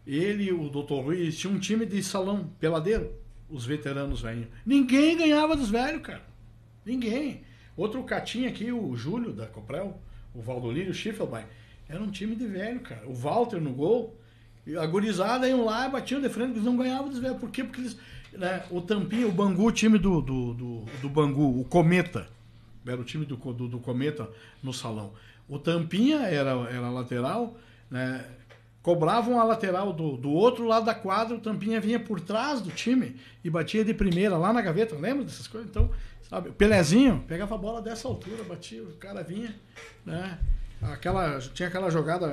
ele e o Dr. Luiz tinham um time de salão peladeiro, os veteranos velhos. Ninguém ganhava dos velhos, cara. Ninguém. Outro catinho aqui, o Júlio da Coprel, o Valdolírio Schiffelbein, era um time de velho, cara. O Walter no gol, agorizada iam lá, batiam de frente, eles não ganhavam dos velhos. Por quê? Porque eles. Né, o Tampinha, o Bangu, o time do, do, do, do Bangu, o Cometa. Era o time do, do, do, Cometa no salão. O Tampinha era, era lateral, né? Cobravam a lateral do, do outro lado da quadra, o Tampinha vinha por trás do time e batia de primeira lá na gaveta. Lembra dessas coisas? Então, sabe, o Pelezinho pegava a bola dessa altura, batia, o cara vinha, né? Aquela, tinha aquela jogada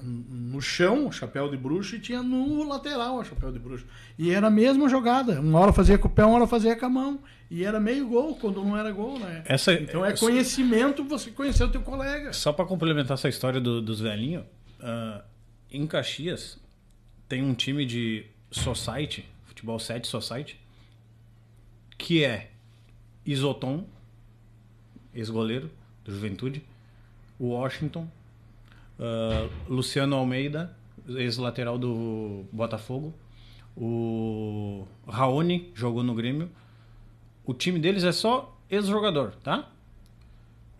no chão, chapéu de bruxo, e tinha no lateral, chapéu de bruxo. E era a mesma jogada. Uma hora fazia com o pé, uma hora fazia com a mão. E era meio gol quando não era gol, né? Essa, é- então é conhecimento você conhecer o teu colega. Só para complementar essa história do, dos velhinhos, uh, em Caxias tem um time de society, futebol 7 society, que é Isoton, ex-goleiro do Juventude, Washington, uh, Luciano Almeida, ex-lateral do Botafogo, o Raoni jogou no Grêmio. O time deles é só ex-jogador, tá?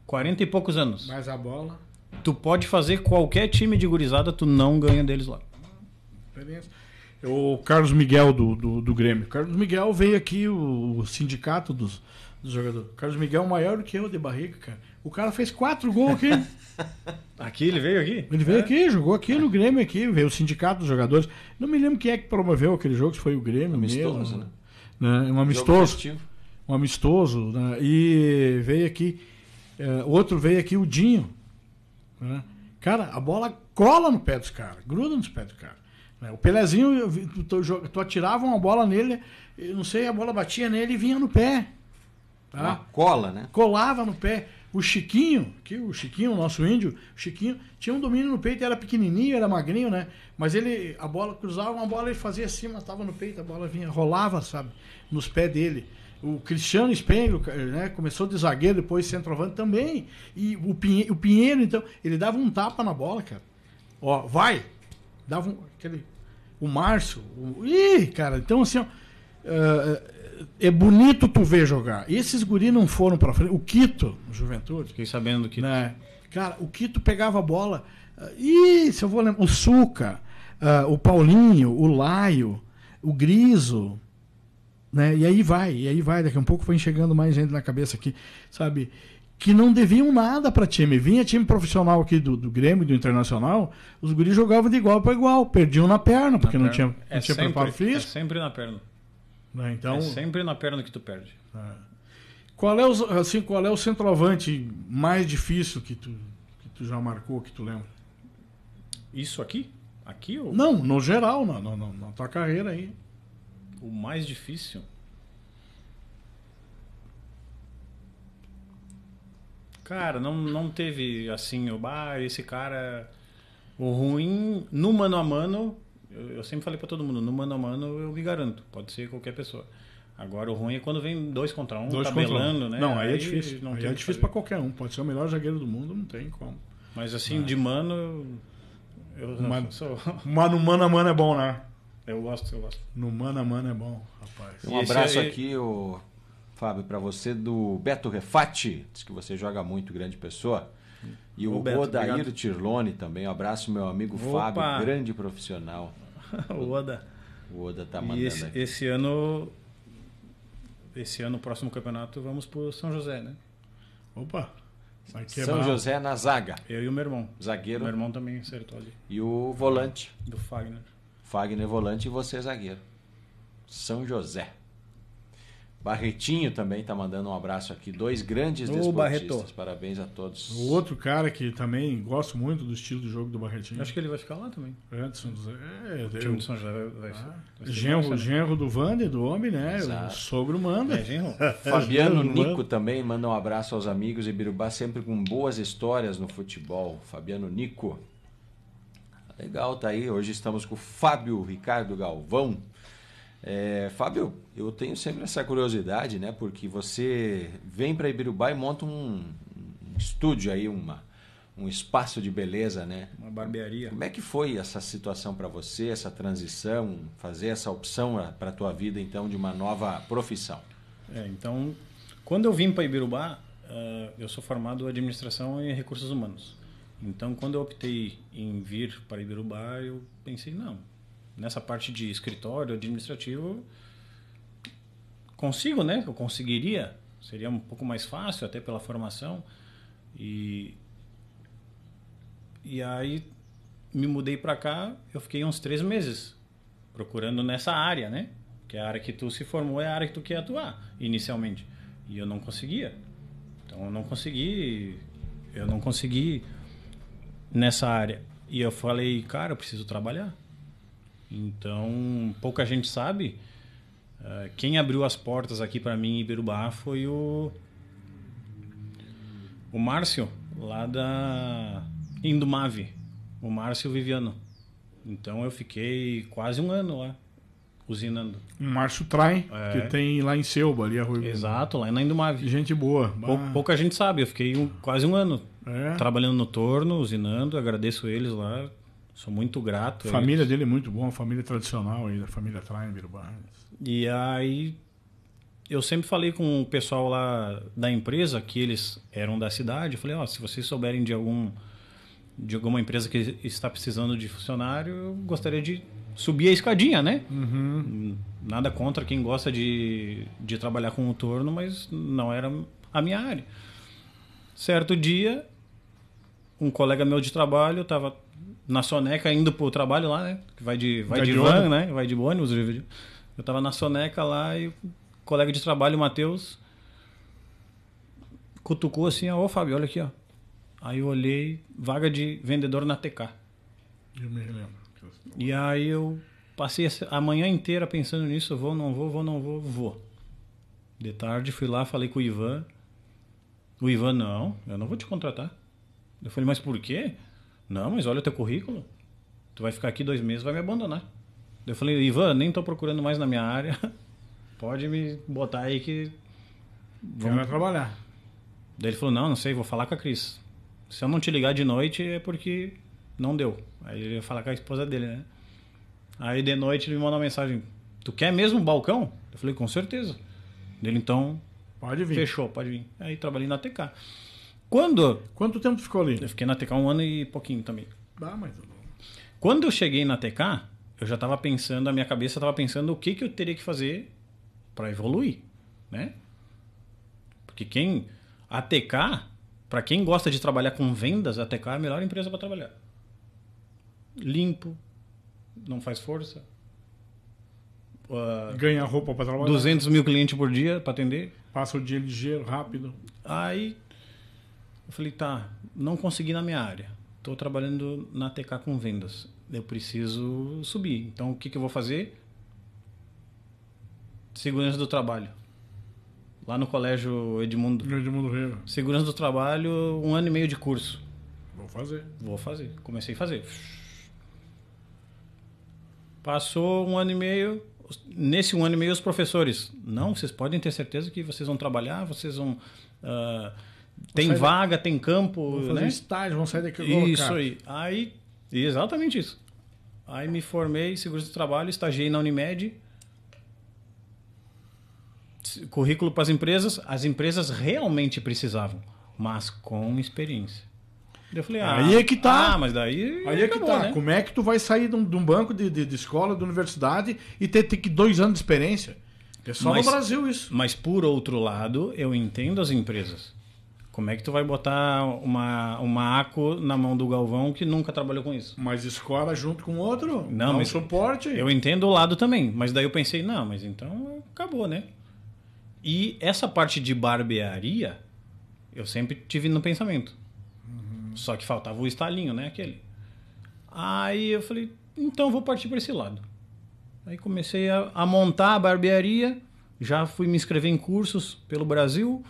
40 e poucos anos. Mas a bola. Tu pode fazer qualquer time de gurizada, tu não ganha deles lá. Beleza. É o Carlos Miguel do, do, do Grêmio. Carlos Miguel veio aqui, o, o sindicato dos, do jogador. O Carlos Miguel é maior do que eu de barriga, cara. O cara fez quatro gols aqui. aqui, ele veio aqui? Ele veio é. aqui, jogou aqui no Grêmio, aqui, veio o sindicato dos jogadores. Não me lembro quem é que promoveu aquele jogo, se foi o Grêmio amistoso, mesmo. Né? Né? É um amistoso. Um amistoso. Né? E veio aqui. É, outro veio aqui, o Dinho. Né? Cara, a bola cola no pé dos caras, gruda nos pés do cara. Né? O Pelezinho, tu, tu, tu atirava uma bola nele, não sei, a bola batia nele e vinha no pé. Tá? Uma cola, né? Colava no pé. O Chiquinho, que o Chiquinho, o nosso índio, o Chiquinho, tinha um domínio no peito, era pequenininho, era magrinho, né? Mas ele, a bola cruzava uma bola, ele fazia assim, mas estava no peito, a bola vinha, rolava, sabe? Nos pés dele. O Cristiano Spengler, né, começou de zagueiro, depois centroavante também. E o Pinheiro, o Pinheiro, então, ele dava um tapa na bola, cara. Ó, vai! Dava um, aquele... O Márcio, o... Ih, cara, então assim, ó... Uh, é bonito tu ver jogar. E esses guri não foram para frente. O Quito, Juventude. Fiquei sabendo do Quito. Né? Cara, o Quito pegava a bola. Ah, Isso se eu vou lembrar, o Suca, uh, o Paulinho, o Laio, o Griso, né? E aí vai, e aí vai. Daqui a um pouco foi enxergando mais gente na cabeça aqui, sabe? Que não deviam nada para time. Vinha time profissional aqui do, do Grêmio, do Internacional, os guris jogavam de igual para igual, perdiam na perna, porque na não, perna. Tinha, não é tinha sempre, preparo é físico. É sempre na perna. Né? É então, é sempre na perna que tu perde. É. Qual, é o, assim, qual é o centroavante mais difícil que tu, que tu já marcou, que tu lembra? Isso aqui? Aqui ou... Não, no geral, na, na, na tua carreira aí. O mais difícil? Cara, não, não teve assim, o bar esse cara. O ruim no mano a mano eu, eu sempre falei para todo mundo, no mano a mano eu me garanto, pode ser qualquer pessoa. Agora o ruim é quando vem dois contra um, dois tabelando, um. né? Não, aí, é aí, é difícil. Não aí é difícil para qualquer um. Pode ser o melhor zagueiro do mundo, não tem como. Mas assim, de mano. Eu, mano, sou... mano, mano a mano é bom, né? Eu gosto, eu gosto. No mano a mano é bom, rapaz. Um abraço aí... aqui, o Fábio, para você do Beto Refati. Diz que você joga muito, grande pessoa. E o, o Odair obrigado. Tirlone também. Um abraço, meu amigo Opa. Fábio, grande profissional. o Oda. O Oda tá mandando. E esse, aqui. esse ano, esse ano, próximo campeonato, vamos pro São José, né? Opa! Vai é São José na zaga. Eu e o meu irmão. Zagueiro. Meu irmão também acertou ali. E o volante. Do Fagner. Fagner volante e você zagueiro. São José. Barretinho também está mandando um abraço aqui. Dois grandes Ô, desportistas. Barreto. Parabéns a todos. O outro cara que também gosto muito do estilo de jogo do Barretinho. Acho que ele vai ficar lá também. Edson, é, o time do São José vai, vai, ah, vai genro, né? genro do Vander, do homem, né? Exato. O sogro manda. É, Fabiano Nico também manda um abraço aos amigos e Birubá sempre com boas histórias no futebol. Fabiano Nico. Legal, tá aí. Hoje estamos com o Fábio Ricardo Galvão é, Fábio, eu tenho sempre essa curiosidade, né? Porque você vem para Ibirubá e monta um, um, estúdio aí, uma, um espaço de beleza, né? Uma barbearia. Como é que foi essa situação para você, essa transição, fazer essa opção eh, para a tua vida, então, de uma nova profissão? É, então, quando eu vim para Ibirubá, uh, eu sou formado em administração e recursos humanos. Então, quando eu optei em vir para Ibirubá, eu pensei, não, nessa parte de escritório administrativo, consigo, né? Eu conseguiria. Seria um pouco mais fácil, até pela formação. E, e aí me mudei para cá, eu fiquei uns três meses procurando nessa área, né? Que a área que tu se formou é a área que tu quer atuar inicialmente. E eu não conseguia. Então eu não consegui, eu não consegui nessa área. E eu falei, cara, eu preciso trabalhar. Então, pouca gente sabe. Eh, quem abriu as portas aqui para mim em Iberubá foi o o Márcio, lá da Indumave, o Márcio Viviano. Então eu fiquei quase um ano lá cozinando. O Márcio Trai, é. que tem lá em Selba, ali a Rui. Exato, lá na Indumave. Gente boa. Pou, pouca gente sabe, eu fiquei um, quase um ano é. trabalhando no torno, usinando, agradeço eles lá, Sou muito grato. A família dele é muito boa, a família tradicional aí, da família Trainer Barnes. E aí eu sempre falei com o pessoal lá da empresa, que eles eram da cidade, eu falei, ó, oh, se vocês souberem de algum de alguma empresa que está precisando de funcionário, eu gostaria de subir a escadinha, né? Uhum. Nada contra quem gosta de, de trabalhar com o torno, mas não era a minha área. Certo dia, um colega meu de trabalho estava na soneca indo pro trabalho lá, né? Que vai de, vai, vai de, de van, né? Vai de ônibus. Eu tava na soneca lá e o colega de trabalho, o Matheus, cutucou assim, ó, oh, Fábio, olha aqui, ó. Aí eu olhei, vaga de vendedor na TK. Eu me lembro. E aí eu passei a manhã inteira pensando nisso, vou, não vou, vou, não vou, vou. De tarde fui lá, falei com o Ivan. O Ivan, não, eu não vou te contratar. Eu falei, mas por quê? Não, mas olha o teu currículo. Tu vai ficar aqui dois meses, vai me abandonar. Eu falei, Ivan, nem tô procurando mais na minha área. Pode me botar aí que. Vamos vai trabalhar. Daí ele falou, não, não sei, vou falar com a Cris. Se eu não te ligar de noite é porque não deu. Aí ele ia falar com a esposa dele, né? Aí de noite ele me manda uma mensagem: Tu quer mesmo um balcão? Eu falei: Com certeza. Ele então. Pode vir. Fechou, pode vir. Aí trabalhei na TK. Quando? Quanto tempo ficou ali? Eu fiquei na TK um ano e pouquinho também. Ah, mas... Quando eu cheguei na TK, eu já estava pensando, a minha cabeça estava pensando o que, que eu teria que fazer para evoluir, né? Porque quem... A TK, para quem gosta de trabalhar com vendas, a TK é a melhor empresa para trabalhar. Limpo, não faz força. Uh, ah, Ganha roupa para trabalhar. 200 mil clientes por dia para atender. Passa o dia ligeiro, rápido. Aí eu falei, tá, não consegui na minha área. Estou trabalhando na TK com vendas. Eu preciso subir. Então, o que, que eu vou fazer? Segurança do trabalho. Lá no colégio Edmundo. Edmundo Reira. Segurança do trabalho, um ano e meio de curso. Vou fazer. Vou fazer. Comecei a fazer. Passou um ano e meio. Nesse um ano e meio, os professores. Não, vocês podem ter certeza que vocês vão trabalhar, vocês vão. Uh, tem vaga, da... tem campo. Vão fazer né? estágio, vão sair daqui Isso aí. Aí, exatamente isso. Aí me formei em segurança do trabalho, estagiei na Unimed. Currículo para as empresas, as empresas realmente precisavam, mas com experiência. Eu falei, ah, aí é que tá. Ah, mas daí. Aí é que tá. Né? Como é que tu vai sair de um, de um banco de, de, de, escola, de universidade e ter, ter que dois anos de experiência? É só mas, no Brasil isso. Mas por outro lado, eu entendo as empresas. Como é que tu vai botar uma, uma ACO na mão do Galvão que nunca trabalhou com isso? Mas escora junto com outro? Não, mas suporte. Eu entendo o lado também, mas daí eu pensei, não, mas então acabou, né? E essa parte de barbearia, eu sempre tive no pensamento. Uhum. Só que faltava o estalinho, né? Aquele. Aí eu falei, então vou partir para esse lado. Aí comecei a, a montar a barbearia, já fui me inscrever em cursos pelo Brasil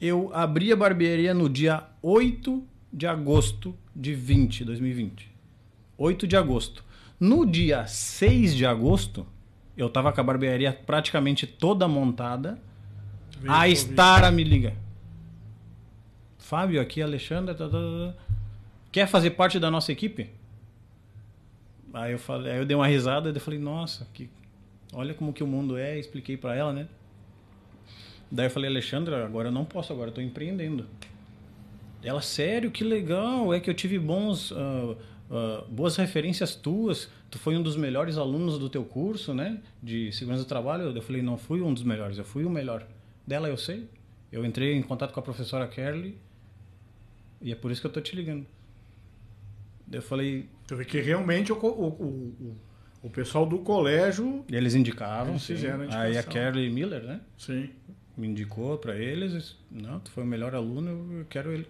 eu abri a barbearia no dia 8 de agosto de 20, 2020. 8 de agosto. No dia 6 de agosto, eu tava com a barbearia praticamente toda montada. Vem a Estara me liga. Fábio aqui, Alexandre. Tá, tá, tá, tá. Quer fazer parte da nossa equipe? Aí eu falei, aí eu dei uma risada e falei, nossa, que, olha como que o mundo é, expliquei para ela, né? Daí eu falei, Alexandra, agora eu não posso, agora eu estou empreendendo. Ela, sério, que legal, é que eu tive bons, uh, uh, boas referências tuas, tu foi um dos melhores alunos do teu curso, né, de segurança do trabalho. Eu falei, não fui um dos melhores, eu fui o melhor. Dela eu sei, eu entrei em contato com a professora Kerly e é por isso que eu estou te ligando. Eu falei... Tu vê que realmente o, o, o, o pessoal do colégio... Eles indicavam, eles fizeram a Aí a Kerly Miller, né? Sim me indicou para eles, não, tu foi o melhor aluno, eu quero ele.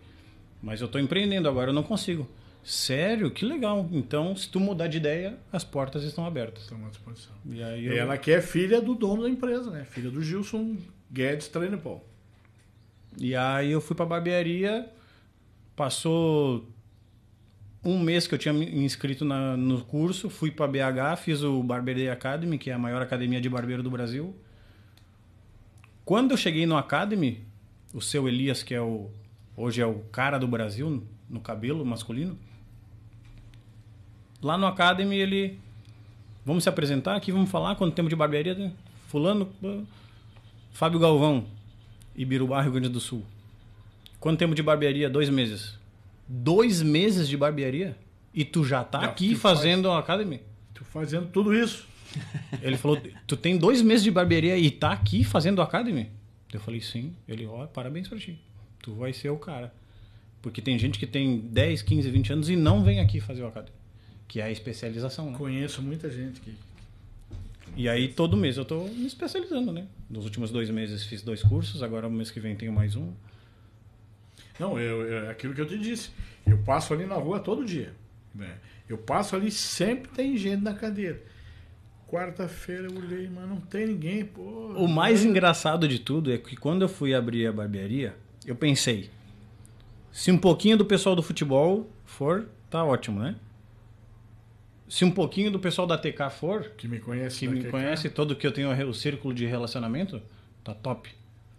Mas eu estou empreendendo agora, eu não consigo. Sério? Que legal. Então, se tu mudar de ideia, as portas estão abertas. Estão à disposição. E aí eu... Ela que é filha do dono da empresa, né? Filha do Gilson Guedes Trainable. E aí eu fui para barbearia, passou um mês que eu tinha me inscrito na, no curso, fui para BH, fiz o Barber Day Academy, que é a maior academia de barbeiro do Brasil. Quando eu cheguei no Academy, o seu Elias, que é o hoje é o cara do Brasil no cabelo masculino, lá no Academy ele vamos se apresentar aqui, vamos falar quanto tempo de barbearia, né? fulano, Fábio Galvão, Ibirubá, Rio Grande do Sul. Quanto tempo de barbearia? Dois meses. Dois meses de barbearia? E tu já tá aqui fazendo faz, a Academy? Tô fazendo tudo isso. Ele falou: Tu tem dois meses de barbearia e tá aqui fazendo Academy? Eu falei: Sim. Ele: Ó, oh, parabéns pra ti. Tu vai ser o cara. Porque tem gente que tem 10, 15, 20 anos e não vem aqui fazer o Academy, que é a especialização. Né? Conheço muita gente que. E aí todo mês eu tô me especializando, né? Nos últimos dois meses fiz dois cursos, agora no mês que vem tenho mais um. Não, eu, é aquilo que eu te disse. Eu passo ali na rua todo dia. Né? Eu passo ali sempre tem gente na cadeira. Quarta-feira eu olhei, mas não tem ninguém, pô. O mais engraçado de tudo é que quando eu fui abrir a barbearia, eu pensei: se um pouquinho do pessoal do futebol for, tá ótimo, né? Se um pouquinho do pessoal da TK for, que me conhece, que me TK. conhece, todo que eu tenho o círculo de relacionamento, tá top.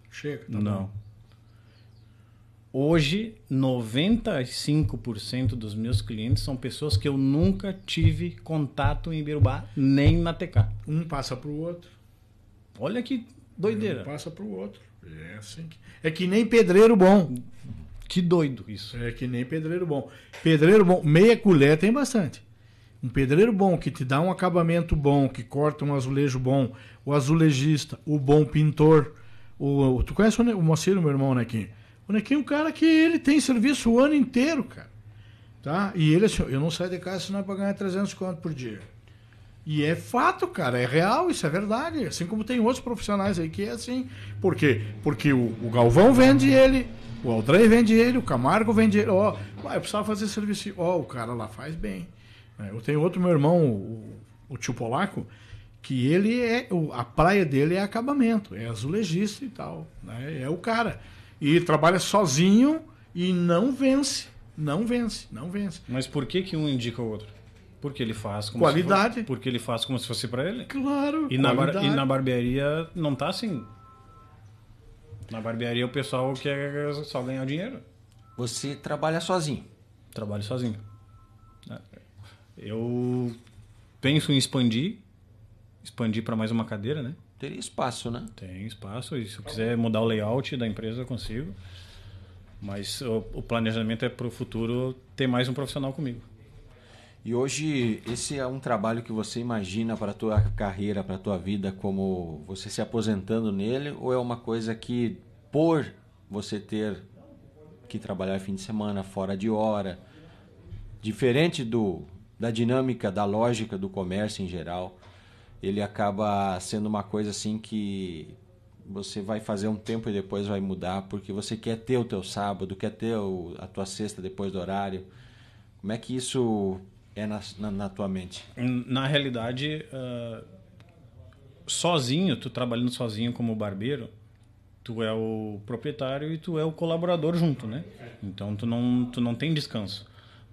Chega. Tá não. Bom. Hoje, 95% dos meus clientes são pessoas que eu nunca tive contato em Ibirubá, nem na TK. Um passa para o outro. Olha que doideira. Um passa para o outro. É, assim que... é que nem pedreiro bom. Que doido isso. É que nem pedreiro bom. Pedreiro bom, meia colher tem bastante. Um pedreiro bom que te dá um acabamento bom, que corta um azulejo bom, o azulejista, o bom pintor. O, tu conhece o, o meu irmão, né, Kim? O Nequinho é um cara que ele tem serviço o ano inteiro, cara. Tá? E ele assim, eu não saio de casa não é pra ganhar 300 conto por dia. E é fato, cara, é real, isso é verdade. Assim como tem outros profissionais aí que é assim. Por quê? Porque o, o Galvão vende ele, o Aldrey vende ele, o Camargo vende ele. Ó, oh, eu precisava fazer serviço. Ó, oh, o cara lá faz bem. É, eu tenho outro meu irmão, o, o tio Polaco, que ele é. A praia dele é acabamento, é azulejista e tal. Né? É o cara. E trabalha sozinho e não vence. Não vence, não vence. Mas por que, que um indica o outro? Porque ele faz como qualidade. Se for, porque ele faz como se fosse para ele. Claro. E na, bar, e na barbearia não tá assim. Na barbearia o pessoal quer só ganhar dinheiro. Você trabalha sozinho. Trabalho sozinho. É. Eu penso em expandir, expandir para mais uma cadeira, né? Teria espaço, né? Tem espaço. E se eu quiser mudar o layout da empresa, eu consigo. Mas o, o planejamento é para o futuro ter mais um profissional comigo. E hoje, esse é um trabalho que você imagina para a tua carreira, para a tua vida, como você se aposentando nele? Ou é uma coisa que, por você ter que trabalhar fim de semana, fora de hora, diferente do da dinâmica, da lógica do comércio em geral, ele acaba sendo uma coisa assim que você vai fazer um tempo e depois vai mudar, porque você quer ter o teu sábado, quer ter o, a tua sexta depois do horário. Como é que isso é na, na, na tua mente? Na realidade, uh, sozinho, tu trabalhando sozinho como barbeiro, tu é o proprietário e tu é o colaborador junto, né? Então tu não, tu não tem descanso.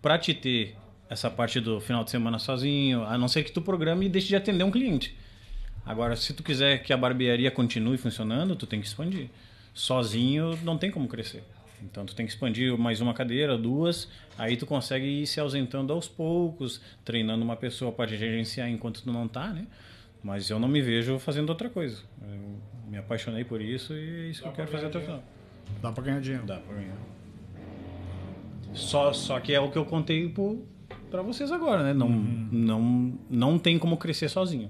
Para te ter essa parte do final de semana sozinho, a não ser que tu programe e deixe de atender um cliente. Agora, se tu quiser que a barbearia continue funcionando, tu tem que expandir. Sozinho não tem como crescer. Então tu tem que expandir mais uma cadeira, duas, aí tu consegue ir se ausentando aos poucos, treinando uma pessoa para gerenciar enquanto tu não tá, né? Mas eu não me vejo fazendo outra coisa. Eu me apaixonei por isso e é isso Dá que eu quero fazer até o final. Dá para ganhar dinheiro. Dá para ganhar. Só, só que é o que eu contei pro, para vocês agora, né? Não, uhum. não, não tem como crescer sozinho.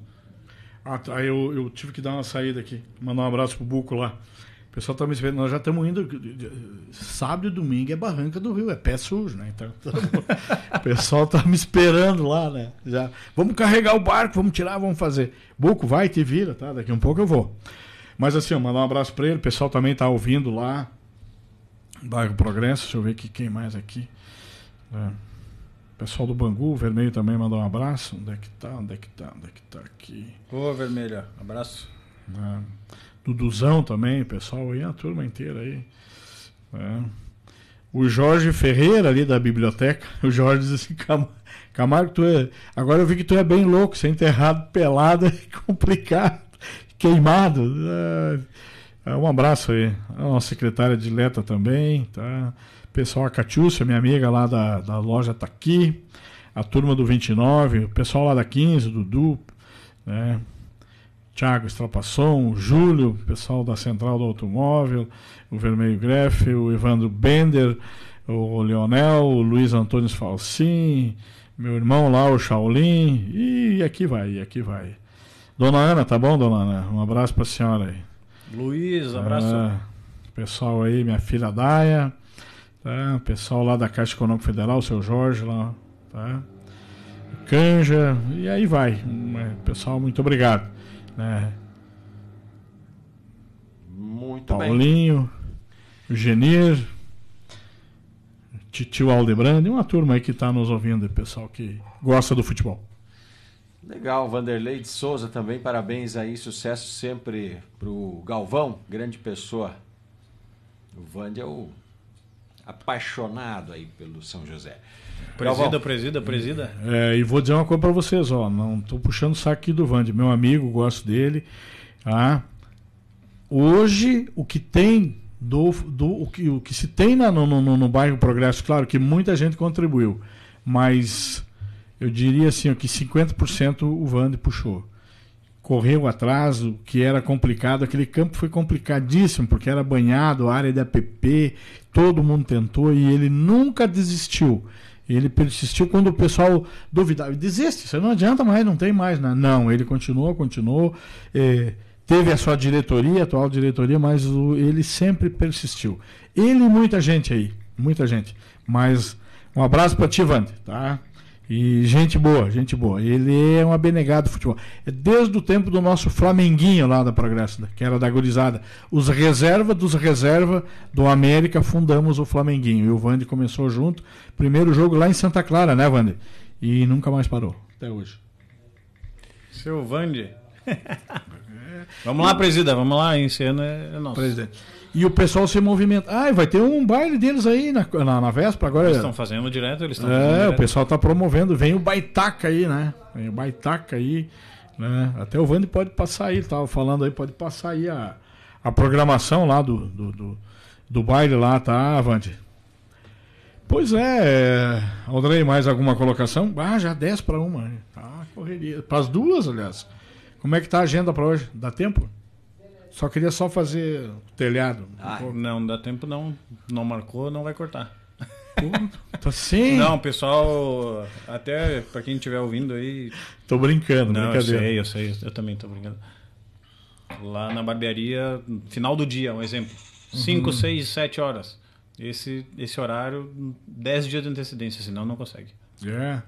Ah, tá, eu, eu tive que dar uma saída aqui. Mandar um abraço pro Buco lá. O pessoal tá me esperando. Nós já estamos indo. Sábado e domingo é barranca do Rio, é pé sujo, né? Então, tá o pessoal tá me esperando lá, né? Já. Vamos carregar o barco, vamos tirar, vamos fazer. Buco, vai, te vira, tá? Daqui um pouco eu vou. Mas assim, mandar um abraço para ele. O pessoal também tá ouvindo lá. Bairro Progresso, deixa eu ver aqui quem mais aqui. É. Pessoal do Bangu, Vermelho também mandou um abraço. Onde é que tá? Onde é que tá? Onde é que tá aqui? Ô, Vermelho, abraço. É. Duduzão também, pessoal, e a turma inteira aí. É. O Jorge Ferreira ali da biblioteca, o Jorge disse assim, Camargo, tu é... agora eu vi que tu é bem louco, é enterrado pelado complicado, queimado. É, é... Um abraço aí. A nossa secretária Dileta também, tá? pessoal, a Catiúcia, minha amiga lá da, da loja, está aqui. A turma do 29, o pessoal lá da 15, Dudu, né? Tiago Estrapasson, Júlio, pessoal da Central do Automóvel, o Vermelho Greff, o Evandro Bender, o Leonel, o Luiz Antônio Falcim, meu irmão lá, o Shaolin, e aqui vai, aqui vai. Dona Ana, tá bom, dona Ana? Um abraço para a senhora aí. Luiz, abraço. Ah, pessoal aí, minha filha Daia, Tá? O pessoal lá da Caixa Econômica Federal, o seu Jorge lá, tá? Canja, e aí vai. Hum, é, pessoal, muito obrigado. Né? Muito Paulinho, bem. Genir, Titio Aldebrando e uma turma aí que está nos ouvindo, pessoal que gosta do futebol. Legal, Vanderlei de Souza também, parabéns aí, sucesso sempre pro Galvão, grande pessoa. O Vande é o apaixonado aí pelo São José. Presida, presida, presida. É, e vou dizer uma coisa para vocês, ó, não tô puxando o saco aqui do Vande, meu amigo, gosto dele. Ah, hoje o que tem do, do o, que, o que se tem na, no, no, no bairro Progresso, claro que muita gente contribuiu, mas eu diria assim, ó, que 50% o Vande puxou correu atrás, o que era complicado. Aquele campo foi complicadíssimo, porque era banhado, área de APP, todo mundo tentou e ele nunca desistiu. Ele persistiu quando o pessoal duvidava. Desiste, você não adianta mais, não tem mais. Né? Não, ele continuou, continuou. Eh, teve a sua diretoria, a atual diretoria, mas o, ele sempre persistiu. Ele e muita gente aí, muita gente. Mas um abraço para ti, Vande, tá? E gente boa, gente boa. Ele é um abnegado do futebol. É desde o tempo do nosso Flamenguinho lá da Progressa, que era da gurizada. Os reserva dos reserva do América fundamos o Flamenguinho. E o Vande começou junto. Primeiro jogo lá em Santa Clara, né, Vande? E nunca mais parou, até hoje. Seu Vande. vamos lá, presida, vamos lá, em cena é nosso. Presidente. E o pessoal se movimenta. Ah, vai ter um baile deles aí na, na, na véspera agora. Eles estão fazendo direto, eles estão É, o pessoal está promovendo. Vem o baitaca aí, né? Vem o baitaca aí. Né? Até o Vande pode passar aí, tava falando aí, pode passar aí a, a programação lá do, do, do, do baile lá, tá, Vande? Pois é, Aldrei, mais alguma colocação? Ah, já 10 para uma. Tá, correria. Para as duas, aliás. Como é que tá a agenda para hoje? Dá tempo? Só queria só fazer telhado. Ah, não, não dá tempo não. Não marcou, não vai cortar. Puta, sim. Não, pessoal, até para quem estiver ouvindo aí. Tô brincando, não, brincadeira. Eu sei, eu sei, eu também tô brincando. Lá na barbearia, final do dia, um exemplo. 5, 6, 7 horas. Esse, esse horário, 10 dias de antecedência, senão não consegue. É.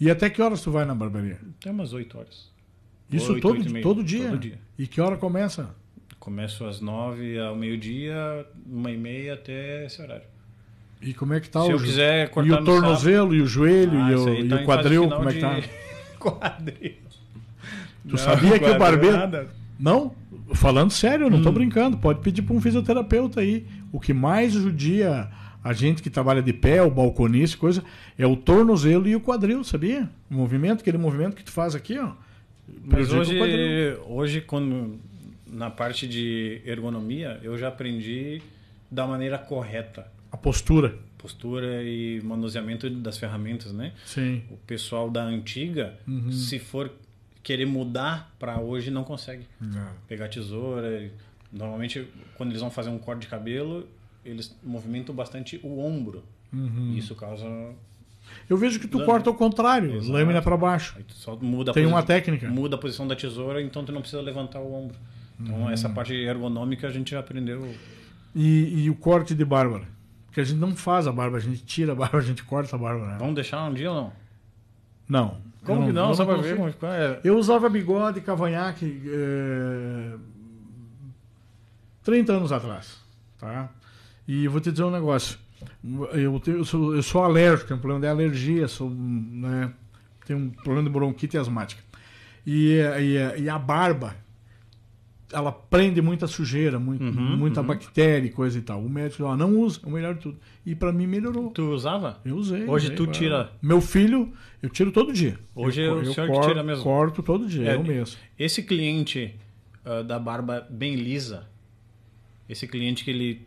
E até que horas tu vai na barbearia? Até umas 8 horas. Isso todo, todo, dia? todo dia. E que hora começa? Começo às nove ao meio-dia, uma e meia até esse horário. E como é que tá Se o... eu quiser cortar E o tornozelo, sábado... e o joelho, ah, e, o, tá e o quadril, como é que está De... Tá? quadril. Tu não, sabia que o é barbeiro... Nada. Não, falando sério, não estou hum. brincando. Pode pedir para um fisioterapeuta aí. O que mais judia a gente que trabalha de pé, o balconista, coisa, é o tornozelo e o quadril, sabia? O movimento, aquele movimento que tu faz aqui, ó. Mas hoje, hoje, quando na parte de ergonomia, eu já aprendi da maneira correta. A postura. Postura e manuseamento das ferramentas, né? Sim. O pessoal da antiga, uhum. se for querer mudar para hoje, não consegue. Não. É. Pegar tesoura. Normalmente, quando eles vão fazer um corte de cabelo, eles movimentam bastante o ombro. Uhum. Isso causa eu vejo que tu Lâmina. corta ao contrário, Exato. lâmina para baixo. Tem uma técnica. Muda a posição da tesoura, então tu não precisa levantar o ombro. Então, hum. essa parte ergonômica a gente já aprendeu. E, e, o corte de barba Porque a gente não faz a barba, a gente tira a barba, a gente corta a barba. Né? Vamos deixar um dia ou não? Não. Como que não? não Só ver como é, é. Eu usava bigode, cavanhaque é... Eh, 30 anos atrás. Tá? E vou te dizer um negócio. Eu, tenho, eu, sou, eu sou alérgico, tenho um problema de alergia, sou, né, tenho um problema de bronquite asmática. E, eh, e, eh, e a barba ela prende muita sujeira, muito, uhum, muita uhum. bactéria e coisa e tal. O médico ah, não usa, é o melhor de tudo. E para mim melhorou. Tu usava? Eu usei. Hoje usei, tu cara. tira. Meu filho, eu tiro todo dia. Hoje eu, é o eu senhor corto, que tira mesmo. Corto todo dia, é, eu mesmo. Esse cliente uh, da barba bem lisa, esse cliente que ele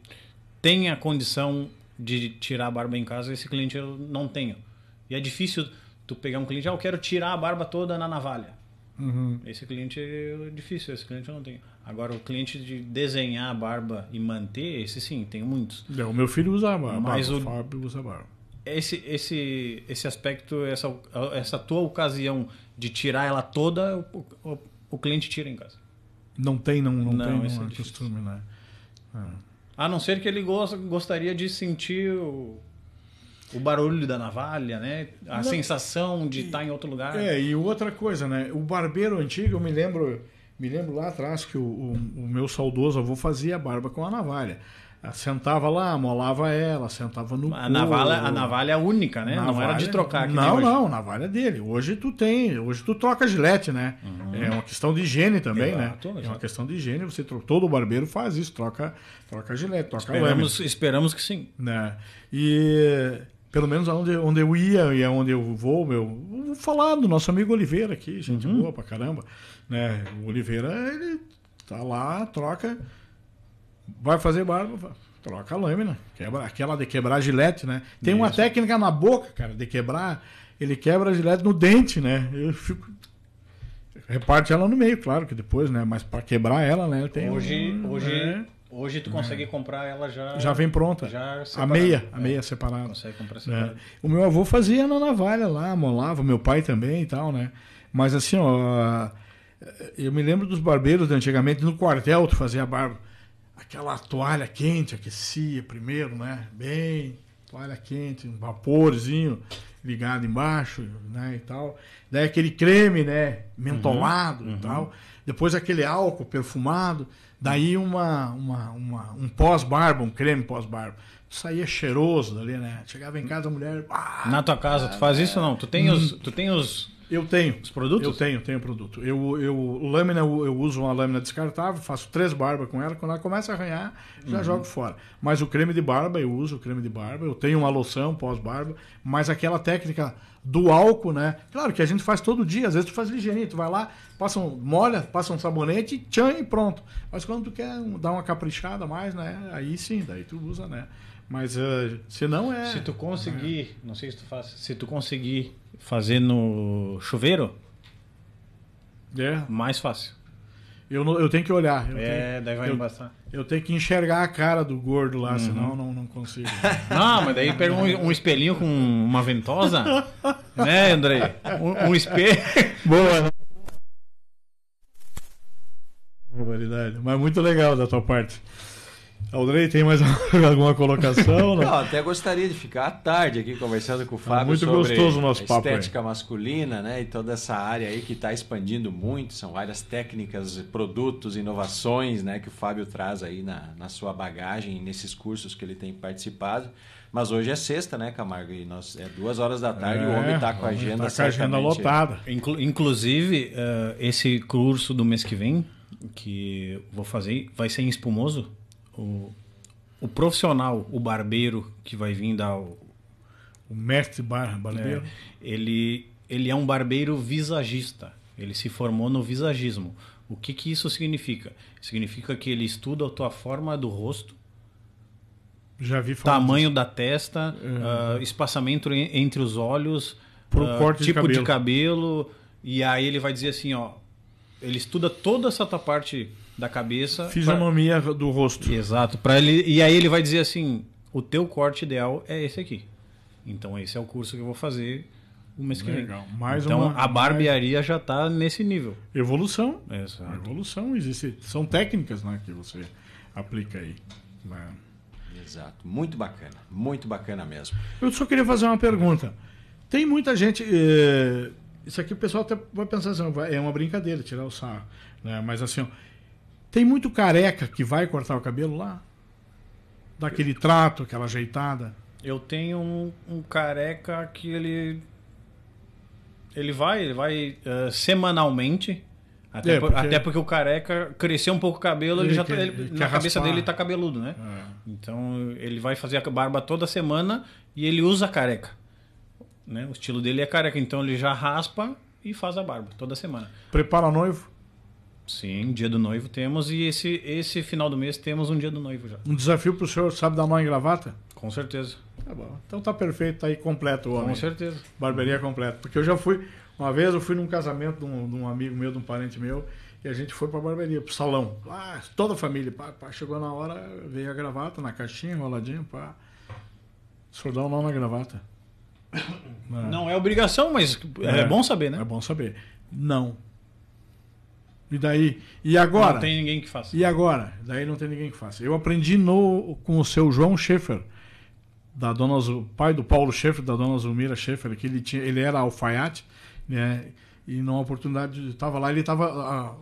tem a condição de tirar a barba em casa, esse cliente eu não tenho. E é difícil tu pegar um cliente, ah, eu quero tirar a barba toda na navalha. Uhum. Esse cliente é difícil, esse cliente eu não tenho. Agora, o cliente de desenhar a barba e manter, esse sim, tem muitos. É, o meu filho usa a barba, Mas o Fábio usa a barba. Esse, esse, esse aspecto, essa, essa tua ocasião de tirar ela toda, o, o, o cliente tira em casa. Não tem, não, não, não tem esse é, é costume, né? É. A não ser que ele gostaria de sentir o o barulho da navalha, né? A Não, sensação de estar em outro lugar. É, e outra coisa, né? O barbeiro antigo, eu me lembro, me lembro lá atrás que o, o, o meu saudoso avô fazia barba com a navalha. Ah, sentava lá, molava ela, sentava no. A navalha, a navalha é única, né? Navalha, não era de trocar. Né, não, não, navalha é dele. Hoje tu tem, hoje tu troca gilete, né? Uhum. É uma questão de higiene também, né? exato, né? É uma questão de higiene. Você todo barbeiro faz isso, troca, troca gilete, troca esperamos, Esperamos que sim. Né? E pelo menos onde, onde eu ia e aonde eu vou, meu, vou falar do nosso amigo Oliveira aqui, gente uhum. boa pra caramba, né? O Oliveira, ele tá lá, troca, vai fazer barba, troca a lâmina, quebra, aquela de quebrar gilete, né? Tem Isso. uma técnica na boca, cara, de quebrar, ele quebra gilete no dente, né? Eu fico reparte ela no meio, claro que depois, né? Mas para quebrar ela, né? Tem hoje, um, hoje, né? Hoje tu consegue é. comprar ela já. Já vem pronta. Já separada. A meia, a é. meia separada. Consegue comprar é. separada. É. O meu avô fazia na navalha lá, molava, meu pai também e tal, né? Mas assim, ó. Eu me lembro dos barbeiros de antigamente, no quartel tu fazia a barba. Aquela toalha quente, aquecia primeiro, né? Bem, toalha quente, um vaporzinho ligado embaixo, né, e tal. Daí aquele creme, né, mentolado uhum. e uhum. tal. Depois aquele álcool perfumado. Daí uma, uma, uma um pós-barba, um creme pós-barba. Saía cheiroso dali, né? Chegava em casa, a mulher. Ah, Na tua casa, tu faz isso ou não? Tu tem, hum. os, tu tem os. Eu tenho. Os produtos? Eu tenho, tenho produto. Eu, eu lâmina, eu, eu uso uma lâmina descartável, faço três barbas com ela. Quando ela começa a arranhar, já uhum. jogo fora. Mas o creme de barba, eu uso o creme de barba. Eu tenho uma loção pós-barba, mas aquela técnica do álcool, né? Claro que a gente faz todo dia, às vezes tu faz ligeirinho, tu vai lá, passa um, molha, passa um sabonete, tchan e pronto. Mas quando tu quer dar uma caprichada mais, né? Aí sim, daí tu usa, né? Mas uh, se não é. Se tu né? conseguir, não sei se tu faz, se tu conseguir fazer no chuveiro, é mais fácil. Eu, eu tenho que olhar. é, tenho, daí vai eu, embaçar. Eu tenho que enxergar a cara do gordo lá, uhum. senão não, não consigo. Não, mas daí pega um, um espelhinho com uma ventosa, né, Andrei? Um, um espelho. Boa, né? Mas muito legal da tua parte. Aldrei, tem mais alguma colocação? Não, até gostaria de ficar à tarde aqui conversando com o tá Fábio é muito sobre gostoso o nosso a papo, estética aí. masculina né, e toda essa área aí que está expandindo muito. São várias técnicas, produtos, inovações né, que o Fábio traz aí na, na sua bagagem, nesses cursos que ele tem participado. Mas hoje é sexta, né, Camargo? E nós, é duas horas da tarde é, o homem está é, com a agenda, tá com a agenda lotada. Inclu inclusive, uh, esse curso do mês que vem, que vou fazer, vai ser em espumoso? o, o profissional, o barbeiro que vai vir dar o. O mestre bar, barbeiro? É, ele, ele é um barbeiro visagista. Ele se formou no visagismo. O que, que isso significa? Significa que ele estuda a tua forma do rosto, tamanho disso. da testa, uh, espaçamento entre os olhos, uh, tipo de cabelo. de cabelo. E aí ele vai dizer assim: ó, ele estuda toda essa tua parte da cabeça. Fisionomia pra... do rosto. Exato. ele... E aí ele vai dizer assim: o teu corte ideal é esse aqui. Então esse é o curso que eu vou fazer o mês que vem. Mais então uma... a barbearia já está nesse nível. Evolução. Exato. Evolução. Existe... São técnicas né, que você aplica aí. Né? Exato. Muito bacana. Muito bacana mesmo. Eu só queria fazer uma pergunta. Tem muita gente. Eh, isso aqui o pessoal até vai pensar assim, é uma brincadeira, tirar o sarro. Né? Mas assim, tem muito careca que vai cortar o cabelo lá? Dá aquele trato, aquela ajeitada? Eu tenho um, um careca que ele. Ele vai, ele vai uh, semanalmente. Até, é, porque... até porque o careca cresceu um pouco o cabelo, ele, ele já tá, quer, ele, ele na cabeça dele tá cabeludo, né? É. Então ele vai fazer a barba toda semana e ele usa careca. Né? O estilo dele é careca, então ele já raspa e faz a barba toda semana. Prepara noivo? Sim, dia do noivo temos e esse, esse final do mês temos um dia do noivo já. Um desafio para o senhor, sabe dar mão em gravata? Com certeza. Tá bom. Então tá perfeito, tá aí completo o homem. Com certeza. Barbearia completa. Porque eu já fui, uma vez eu fui num casamento de um, de um amigo meu, de um parente meu, e a gente foi para barbearia, para o salão. Lá, ah, toda a família. Pá, pá, chegou na hora, veio a gravata na caixinha, enroladinha, Pá. O senhor dá um nó na gravata. Não é obrigação, mas é, é bom saber, né? É bom saber. Não. E daí? E agora? Não tem ninguém que faça. E agora? Daí não tem ninguém que faça. Eu aprendi no, com o seu João Schaefer, da dona Zul, pai do Paulo Schaefer, da dona Zulmira Schaefer, que ele, tinha, ele era alfaiate, né? E numa oportunidade, estava lá, ele estava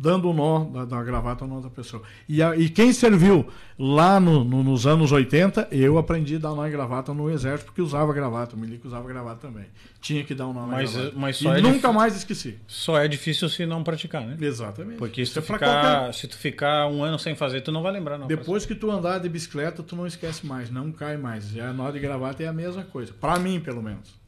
dando o nó da, da gravata na outra pessoa. E, a, e quem serviu lá no, no, nos anos 80, eu aprendi a dar nó em gravata no exército, porque usava gravata, o milico usava gravata também. Tinha que dar um nó mas, na gravata. Eh, mas e é nunca mais esqueci. Só é difícil se não praticar, né? Exatamente. Porque se, Isso é tu, é ficar, qualquer... se tu ficar um ano sem fazer, tu não vai lembrar. Não, Depois que tu andar de bicicleta, tu não esquece mais, não cai mais. a é nó de gravata é a mesma coisa. Para mim, pelo menos.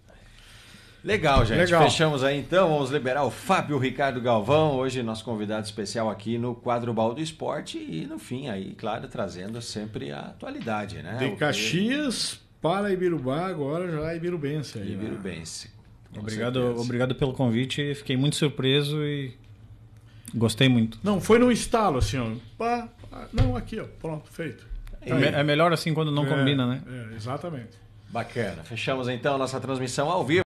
Legal, gente. Legal. Fechamos aí então. Vamos liberar o Fábio Ricardo Galvão, hoje nosso convidado especial aqui no Quadro Baú do Esporte e no fim aí, claro, trazendo sempre a atualidade, né? De Caxias para Ibirubá, agora já é Ibirubense. Aí, né? Ibirubense. Né? Obrigado, obrigado pelo convite. Fiquei muito surpreso e gostei muito. Não, foi num estalo assim, ó. Pá, Não, aqui, ó. Pronto, feito. É, é melhor assim quando não é, combina, né? É, exatamente. Bacana. Fechamos então nossa transmissão ao vivo.